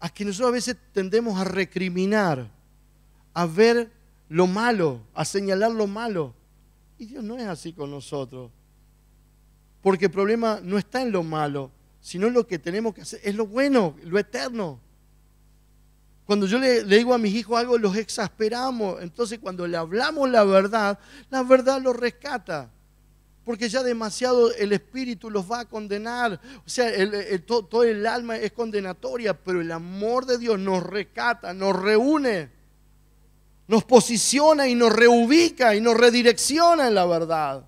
A que nosotros a veces tendemos a recriminar, a ver lo malo, a señalar lo malo. Y Dios no es así con nosotros. Porque el problema no está en lo malo, sino en lo que tenemos que hacer, es lo bueno, lo eterno. Cuando yo le, le, digo a mis hijos algo, los exasperamos. Entonces cuando le hablamos la verdad, la verdad los rescata. Porque ya demasiado el espíritu los va a condenar. O sea, todo, todo el alma es condenatoria, pero el amor de Dios nos rescata, nos reúne, nos posiciona y nos reubica y nos redirecciona en la verdad.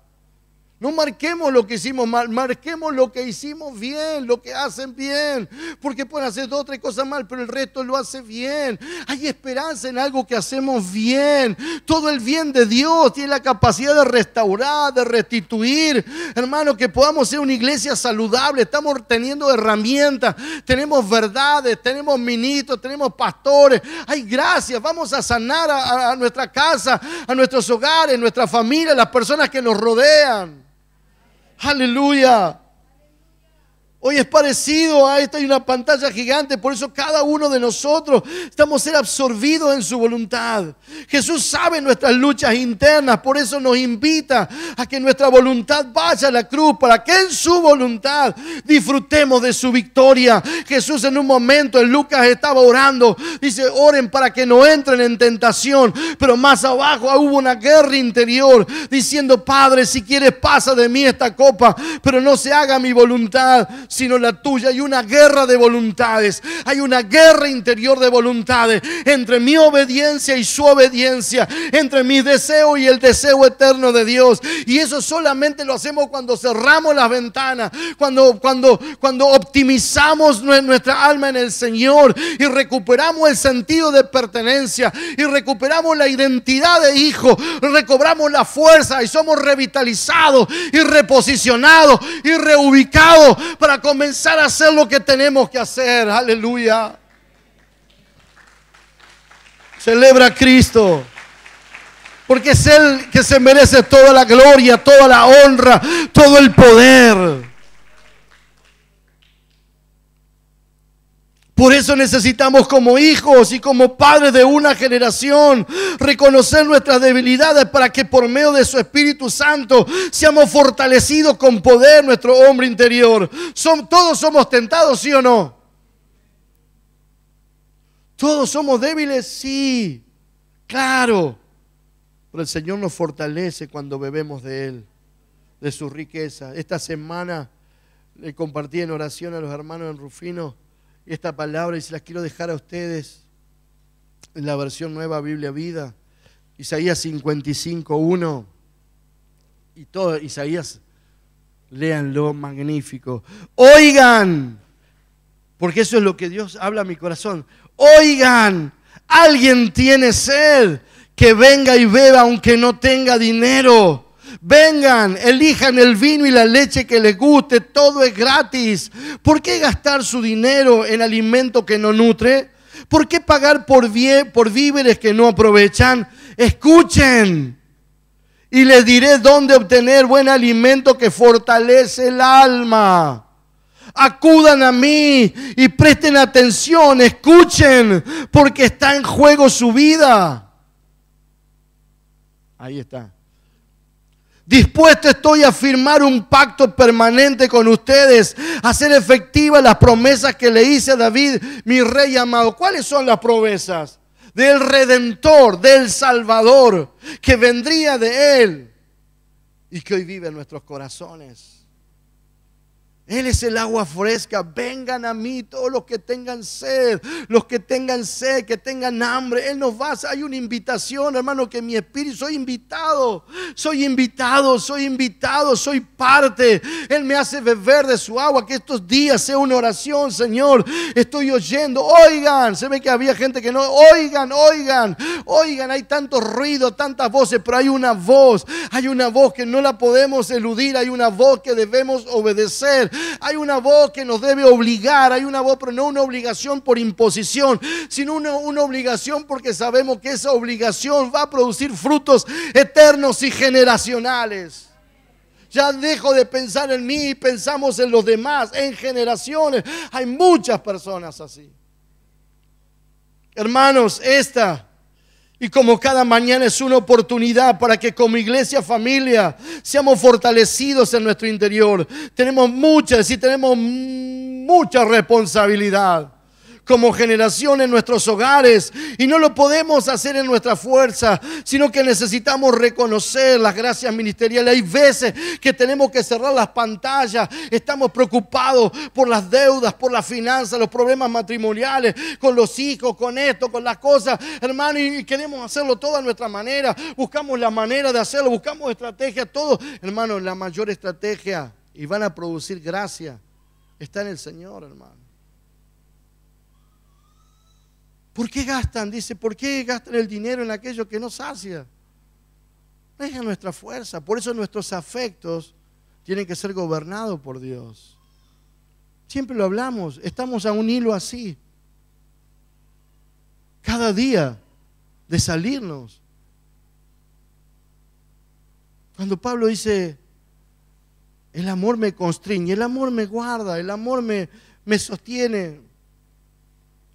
No marquemos lo que hicimos mal, marquemos lo que hicimos bien, lo que hacen bien, porque pueden hacer dos o tres cosas mal, pero el resto lo hace bien. Hay esperanza en algo que hacemos bien. Todo el bien de Dios tiene la capacidad de restaurar, de restituir. Hermano, que podamos ser una iglesia saludable. Estamos teniendo herramientas, tenemos verdades, tenemos ministros, tenemos pastores. Hay gracias, vamos a sanar a, nuestra casa, a nuestros hogares, nuestra familia, las personas que nos rodean. Hallelujah Hoy es parecido a esto, hay una pantalla gigante, por eso cada uno de nosotros estamos ser absorbidos en su voluntad. Jesús sabe nuestras luchas internas, por eso nos invita a que nuestra voluntad vaya a la cruz, para que en su voluntad disfrutemos de su victoria. Jesús en un momento, en Lucas estaba orando, dice, oren para que no entren en tentación, pero más abajo hubo una guerra interior, diciendo, Padre, si quieres pasa de mí esta copa, pero no se haga mi voluntad sino la tuya. Hay una guerra de voluntades, hay una guerra interior de voluntades entre mi obediencia y su obediencia, entre mi deseo y el deseo eterno de Dios. Y eso solamente lo hacemos cuando cerramos las ventanas, cuando, cuando, cuando optimizamos nuestra alma en el Señor y recuperamos el sentido de pertenencia y recuperamos la identidad de hijo, recobramos la fuerza y somos revitalizados y reposicionados y reubicados para comenzar a hacer lo que tenemos que hacer. Aleluya. Celebra a Cristo. Porque es Él que se merece toda la gloria, toda la honra, todo el poder. Por eso necesitamos como hijos y como padres de una generación reconocer nuestras debilidades para que por medio de su Espíritu Santo seamos fortalecidos con poder nuestro hombre interior. todos somos tentados, ¿sí o no? Todos somos débiles, sí, claro. Pero el Señor nos fortalece cuando bebemos de Él, de su riqueza. Esta semana le compartí en oración a los hermanos en Rufino esta palabra y se las quiero dejar a ustedes en la versión nueva Biblia Vida. Isaías 55, 1. Y todo, Isaías, léanlo, magnífico. Oigan, porque eso es lo que Dios habla a mi corazón. Oigan, alguien tiene sed, que venga y beba aunque no tenga dinero Vengan, elijan el vino y la leche que les guste, todo es gratis. ¿Por qué gastar su dinero en alimento que no nutre? ¿Por qué pagar por, por víveres que no aprovechan? Escuchen y les diré dónde obtener buen alimento que fortalece el alma acudan a mí y presten atención, escuchen, porque está en juego su vida. Ahí está. Dispuesto estoy a firmar un pacto permanente con ustedes, a hacer efectivas las promesas que le hice a David, mi rey amado. ¿Cuáles son las promesas? Del redentor, del salvador, que vendría de él y que hoy vive en nuestros corazones. Él es el agua fresca. Vengan a mí todos los que tengan sed, los que tengan sed, que tengan hambre. Él nos va. Hay una invitación, hermano, que mi espíritu, soy invitado, soy invitado, soy invitado, soy parte. Él me hace beber de su agua. Que estos días sea una oración, Señor. Estoy oyendo. Oigan, se ve que había gente que no. Oigan, oigan, oigan. Hay tanto ruido, tantas voces, pero hay una voz. Hay una voz que no la podemos eludir. Hay una voz que debemos obedecer. Hay una voz que nos debe obligar, hay una voz, pero no una obligación por imposición, sino una, obligación porque sabemos que esa obligación va a producir frutos eternos y generacionales. Ya dejo de pensar en mí y pensamos en los demás, en generaciones. Hay muchas personas así. Hermanos, esta y como cada mañana es una oportunidad para que como iglesia, familia, seamos fortalecidos en nuestro interior. Tenemos muchas y tenemos mucha responsabilidad como generación en nuestros hogares. Y no lo podemos hacer en nuestra fuerza, sino que necesitamos reconocer las gracias ministeriales. Hay veces que tenemos que cerrar las pantallas, estamos preocupados por las deudas, por las finanzas, los problemas matrimoniales, con los hijos, con esto, con las cosas, hermano, y queremos hacerlo todo a nuestra manera. Buscamos la manera de hacerlo, buscamos estrategia, todo. Hermano, la mayor estrategia y van a producir gracia está en el Señor, hermano. ¿Por qué gastan? Dice, ¿por qué gastan el dinero en aquello que no sacia? No es nuestra fuerza. Por eso nuestros afectos tienen que ser gobernados por Dios. Siempre lo hablamos, estamos a un hilo así. Cada día de salirnos. Cuando Pablo dice, el amor me constriñe, el amor me guarda, el amor me, me sostiene,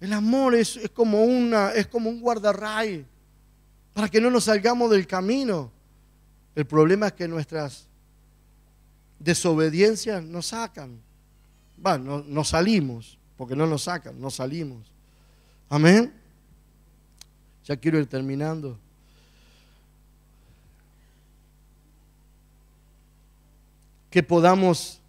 el amor es, como, una, es como un guardarray para que no nos salgamos del camino. El problema es que nuestras desobediencias nos sacan. Bueno, nos no salimos, porque no nos sacan, nos salimos. Amén. Ya quiero ir terminando. Que podamos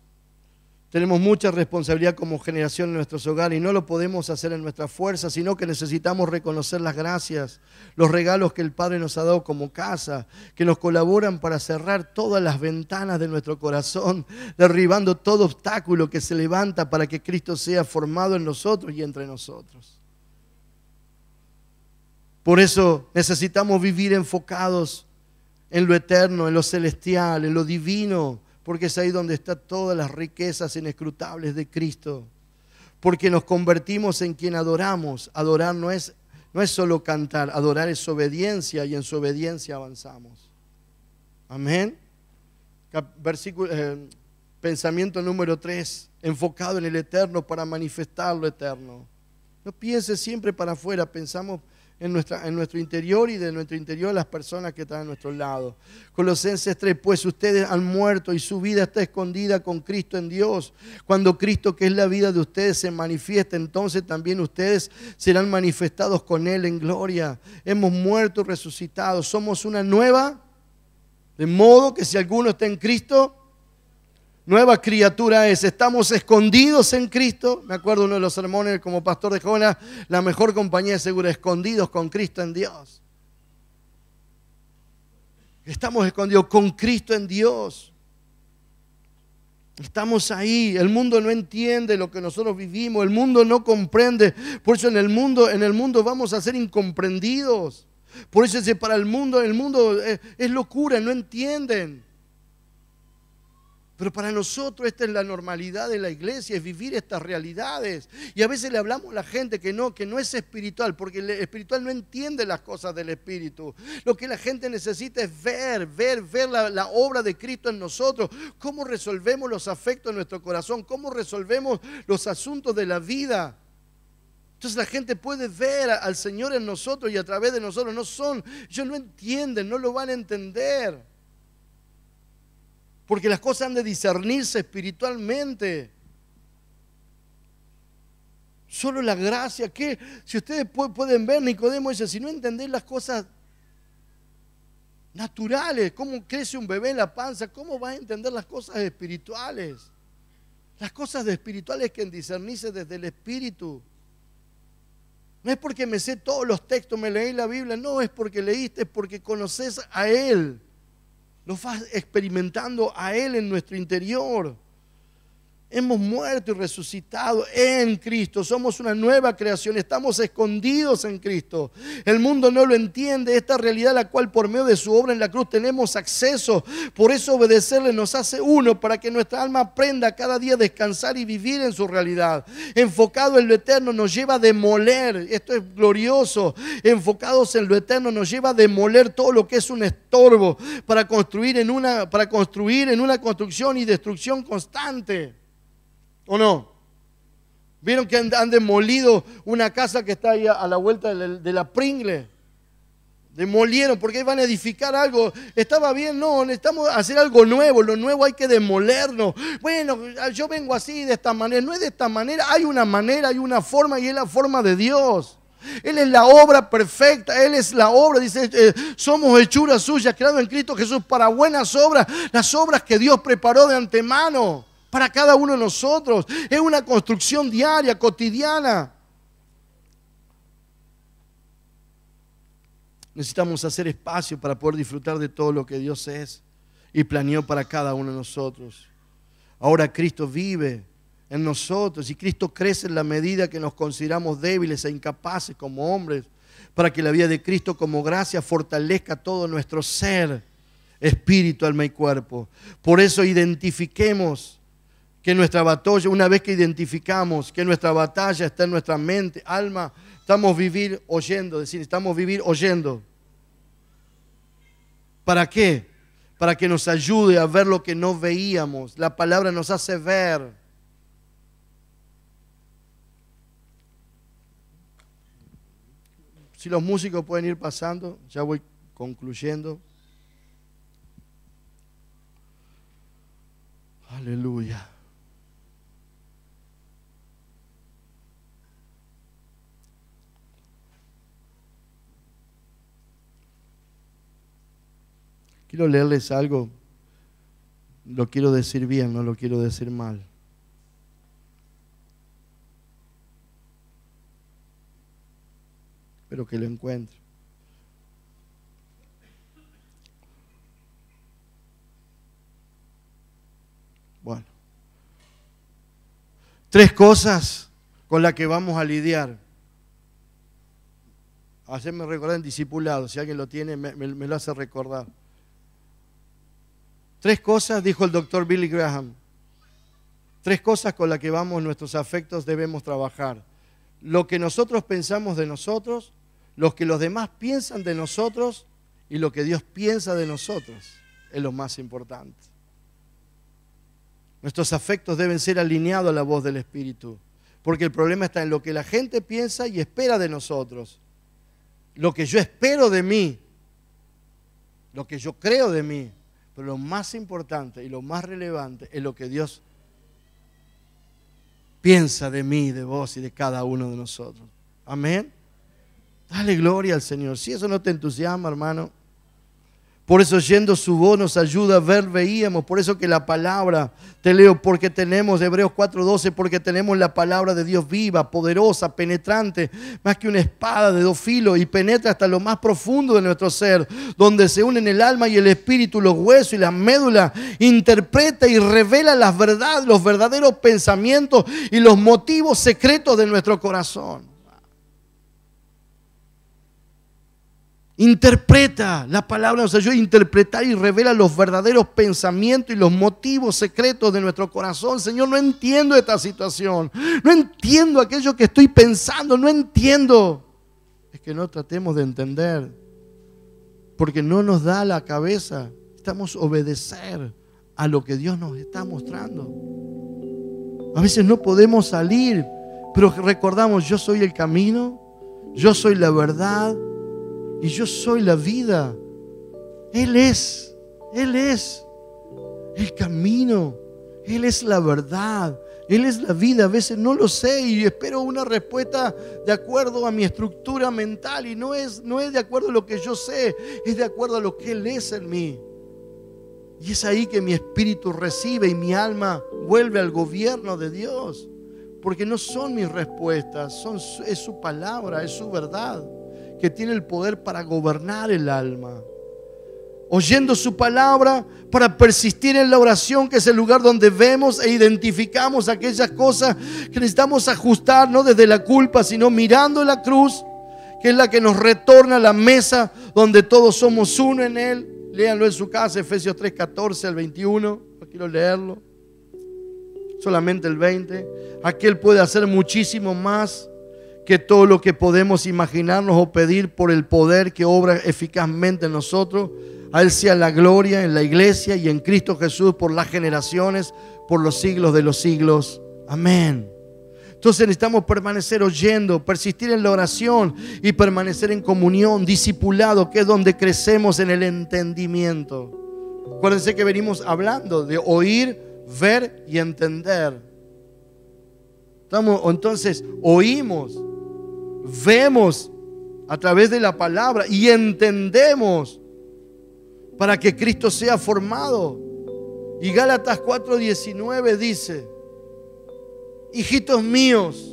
tenemos mucha responsabilidad como generación en nuestros hogares y no lo podemos hacer en nuestra fuerza, sino que necesitamos reconocer las gracias, los regalos que el Padre nos ha dado como casa, que nos colaboran para cerrar todas las ventanas de nuestro corazón, derribando todo obstáculo que se levanta para que Cristo sea formado en nosotros y entre nosotros. Por eso necesitamos vivir enfocados en lo eterno, en lo celestial, en lo divino, porque es ahí donde están todas las riquezas inescrutables de Cristo. Porque nos convertimos en quien adoramos. Adorar no es, no es solo cantar, adorar es obediencia y en su obediencia avanzamos. Amén. Eh, pensamiento número 3, enfocado en el eterno para manifestar lo eterno. No piense siempre para afuera, pensamos en, nuestra, en nuestro interior y de nuestro interior las personas que están a nuestro lado. Colosenses 3, pues ustedes han muerto y su vida está escondida con Cristo en Dios. Cuando Cristo, que es la vida de ustedes, se manifiesta, entonces también ustedes serán manifestados con Él en gloria. Hemos muerto y resucitado, somos una nueva, de modo que si alguno está en Cristo, Nueva criatura es, estamos escondidos en Cristo. Me acuerdo uno de los sermones como pastor de Jonas, la mejor compañía segura, escondidos con Cristo en Dios. Estamos escondidos con Cristo en Dios. Estamos ahí, el mundo no entiende lo que nosotros vivimos, el mundo no comprende, por eso en el mundo, en el mundo vamos a ser incomprendidos. Por eso para el mundo, el mundo eh, es locura, no entienden. Pero para nosotros esta es la normalidad de la iglesia, es vivir estas realidades. Y a veces le hablamos a la gente que no, que no es espiritual, porque el espiritual no entiende las cosas del espíritu. Lo que la gente necesita es ver, ver, ver la, obra de Cristo en nosotros, cómo resolvemos los afectos en nuestro corazón, cómo resolvemos los asuntos de la vida. Entonces la gente puede ver al Señor en nosotros y a través de nosotros. No son, ellos no entienden, no lo van a entender. Porque las cosas han de discernirse espiritualmente. Solo la gracia, que si ustedes pueden ver, Nicodemo dice, si no entendéis las cosas naturales, cómo crece un bebé en la panza, cómo vas a entender las cosas espirituales. Las cosas espirituales que discernirse desde el espíritu. No es porque me sé todos los textos, me leí la Biblia, no, es porque leíste, es porque conoces a Él. Nos vas experimentando a Él en nuestro interior. Hemos muerto y resucitado en Cristo. Somos una nueva creación. Estamos escondidos en Cristo. El mundo no lo entiende. Esta realidad a la cual por medio de su obra en la cruz tenemos acceso. Por eso obedecerle nos hace uno para que nuestra alma aprenda cada día a descansar y vivir en su realidad. Enfocado en lo eterno nos lleva a demoler. Esto es glorioso. Enfocados en lo eterno nos lleva a demoler todo lo que es un estorbo para construir en una, para construir en una construcción y destrucción constante. ¿O no? Vieron que han, demolido una casa que está ahí a, la vuelta de la, Pringle. Demolieron porque van a edificar algo. Estaba bien, no, necesitamos hacer algo nuevo. Lo nuevo hay que demolernos. Bueno, ah, yo vengo así, de esta manera. No es de esta manera, hay una manera, hay una forma y es la forma de Dios. Él es la obra perfecta, Él es la obra, dice, eh, somos hechuras suyas, creados en Cristo Jesús para buenas obras, las obras que Dios preparó de antemano para cada uno de nosotros. Es una construcción diaria, cotidiana. Necesitamos hacer espacio para poder disfrutar de todo lo que Dios es y planeó para cada uno de nosotros. Ahora Cristo vive en nosotros y Cristo crece en la medida que nos consideramos débiles e incapaces como hombres, para que la vida de Cristo como gracia fortalezca todo nuestro ser, espíritu, alma y cuerpo. Por eso identifiquemos que nuestra batalla, una vez que identificamos que nuestra batalla está en nuestra mente, alma, estamos vivir oyendo, decir, estamos vivir oyendo. ¿Para qué? Para que nos ayude a ver lo que no veíamos. La palabra nos hace ver. Si los músicos pueden ir pasando, ya voy concluyendo. Aleluya. Quiero leerles algo. Lo quiero decir bien, no lo quiero decir mal. Espero que lo encuentre. Bueno. Tres cosas con las que vamos a lidiar. Hacerme recordar en discipulado. Si alguien lo tiene, me lo hace recordar. Tres cosas, dijo el doctor Billy Graham, tres cosas con las que vamos nuestros afectos debemos trabajar. Lo que nosotros pensamos de nosotros, lo que los demás piensan de nosotros y lo que Dios piensa de nosotros es lo más importante. Nuestros afectos deben ser alineados a la voz del Espíritu, porque el problema está en lo que la gente piensa y espera de nosotros, lo que yo espero de mí, lo que yo creo de mí pero lo más importante y lo más relevante es lo que Dios piensa de mí, de vos y de cada uno de nosotros. Amén. Dale gloria al Señor. Si eso no te entusiasma, hermano, por eso yendo su voz nos ayuda a ver, veíamos. Por eso que la palabra, te leo, porque tenemos, Hebreos 4.12, porque tenemos la palabra de Dios viva, poderosa, penetrante, más que una espada de dos filos y penetra hasta lo más profundo de nuestro ser, donde se unen el alma y el espíritu, los huesos y las médulas, interpreta y revela las verdades, los verdaderos pensamientos y los motivos secretos de nuestro corazón. Interpreta la palabra, o sea, yo interpretar y revela los verdaderos pensamientos y los motivos secretos de nuestro corazón. Señor, no entiendo esta situación. No entiendo aquello que estoy pensando. No entiendo. Es que no tratemos de entender. Porque no nos da la cabeza. Estamos obedecer a lo que Dios nos está mostrando. A veces no podemos salir, pero recordamos, yo soy el camino, yo soy la verdad, y yo soy la vida. Él es, Él es el camino, Él es la verdad, Él es la vida. A veces no lo sé y espero una respuesta de acuerdo a mi estructura mental y no es, no es de acuerdo a lo que yo sé, es de acuerdo a lo que Él es en mí. Y es ahí que mi espíritu recibe y mi alma vuelve al gobierno de Dios. Porque no son mis respuestas, son, es su palabra, es su verdad que tiene el poder para gobernar el alma. Oyendo su palabra para persistir en la oración, que es el lugar donde vemos e identificamos aquellas cosas que necesitamos ajustar, no desde la culpa, sino mirando la cruz, que es la que nos retorna a la mesa donde todos somos uno en Él. Léanlo en su casa, Efesios 3, 14 al 21. No quiero leerlo, solamente el 20. Aquel puede hacer muchísimo más que todo lo que podemos imaginarnos o pedir por el poder que obra eficazmente en nosotros, a Él sea la gloria en la iglesia y en Cristo Jesús por las generaciones, por los siglos de los siglos. Amén. Entonces necesitamos permanecer oyendo, persistir en la oración y permanecer en comunión, discipulado, que es donde crecemos en el entendimiento. Acuérdense que venimos hablando de oír, ver y entender. entonces, oímos, vemos a través de la palabra y entendemos para que Cristo sea formado. Y Gálatas 4:19 dice, hijitos míos,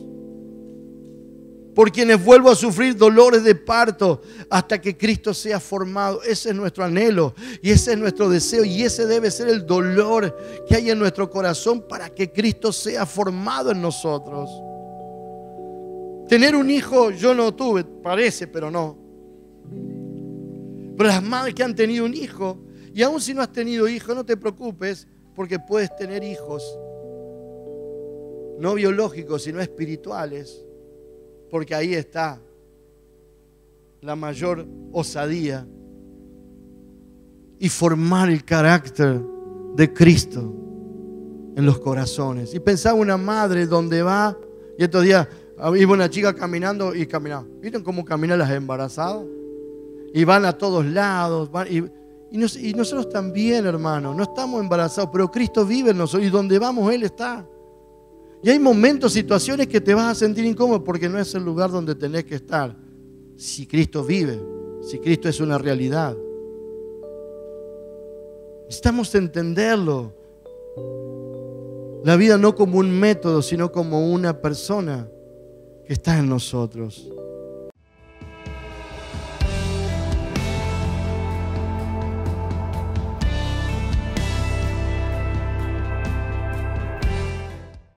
por quienes vuelvo a sufrir dolores de parto hasta que Cristo sea formado. Ese es nuestro anhelo y ese es nuestro deseo y ese debe ser el dolor que hay en nuestro corazón para que Cristo sea formado en nosotros. Tener un hijo yo no tuve, parece, pero no. Pero las madres que han tenido un hijo, y aún si no has tenido hijo, no te preocupes, porque puedes tener hijos, no biológicos, sino espirituales, porque ahí está la mayor osadía y formar el carácter de Cristo en los corazones. Y pensaba una madre donde va, y estos días Ah, iba una chica caminando y caminaba. ¿Vieron cómo caminan las embarazadas? Y van a todos lados. y, nosotros también, hermano, no estamos embarazados, pero Cristo vive en nosotros y donde vamos Él está. Y hay momentos, situaciones que te vas a sentir incómodo porque no es el lugar donde tenés que estar. Si Cristo vive, si Cristo es una realidad. Necesitamos entenderlo. La vida no como un método, sino como una persona. Está en nosotros.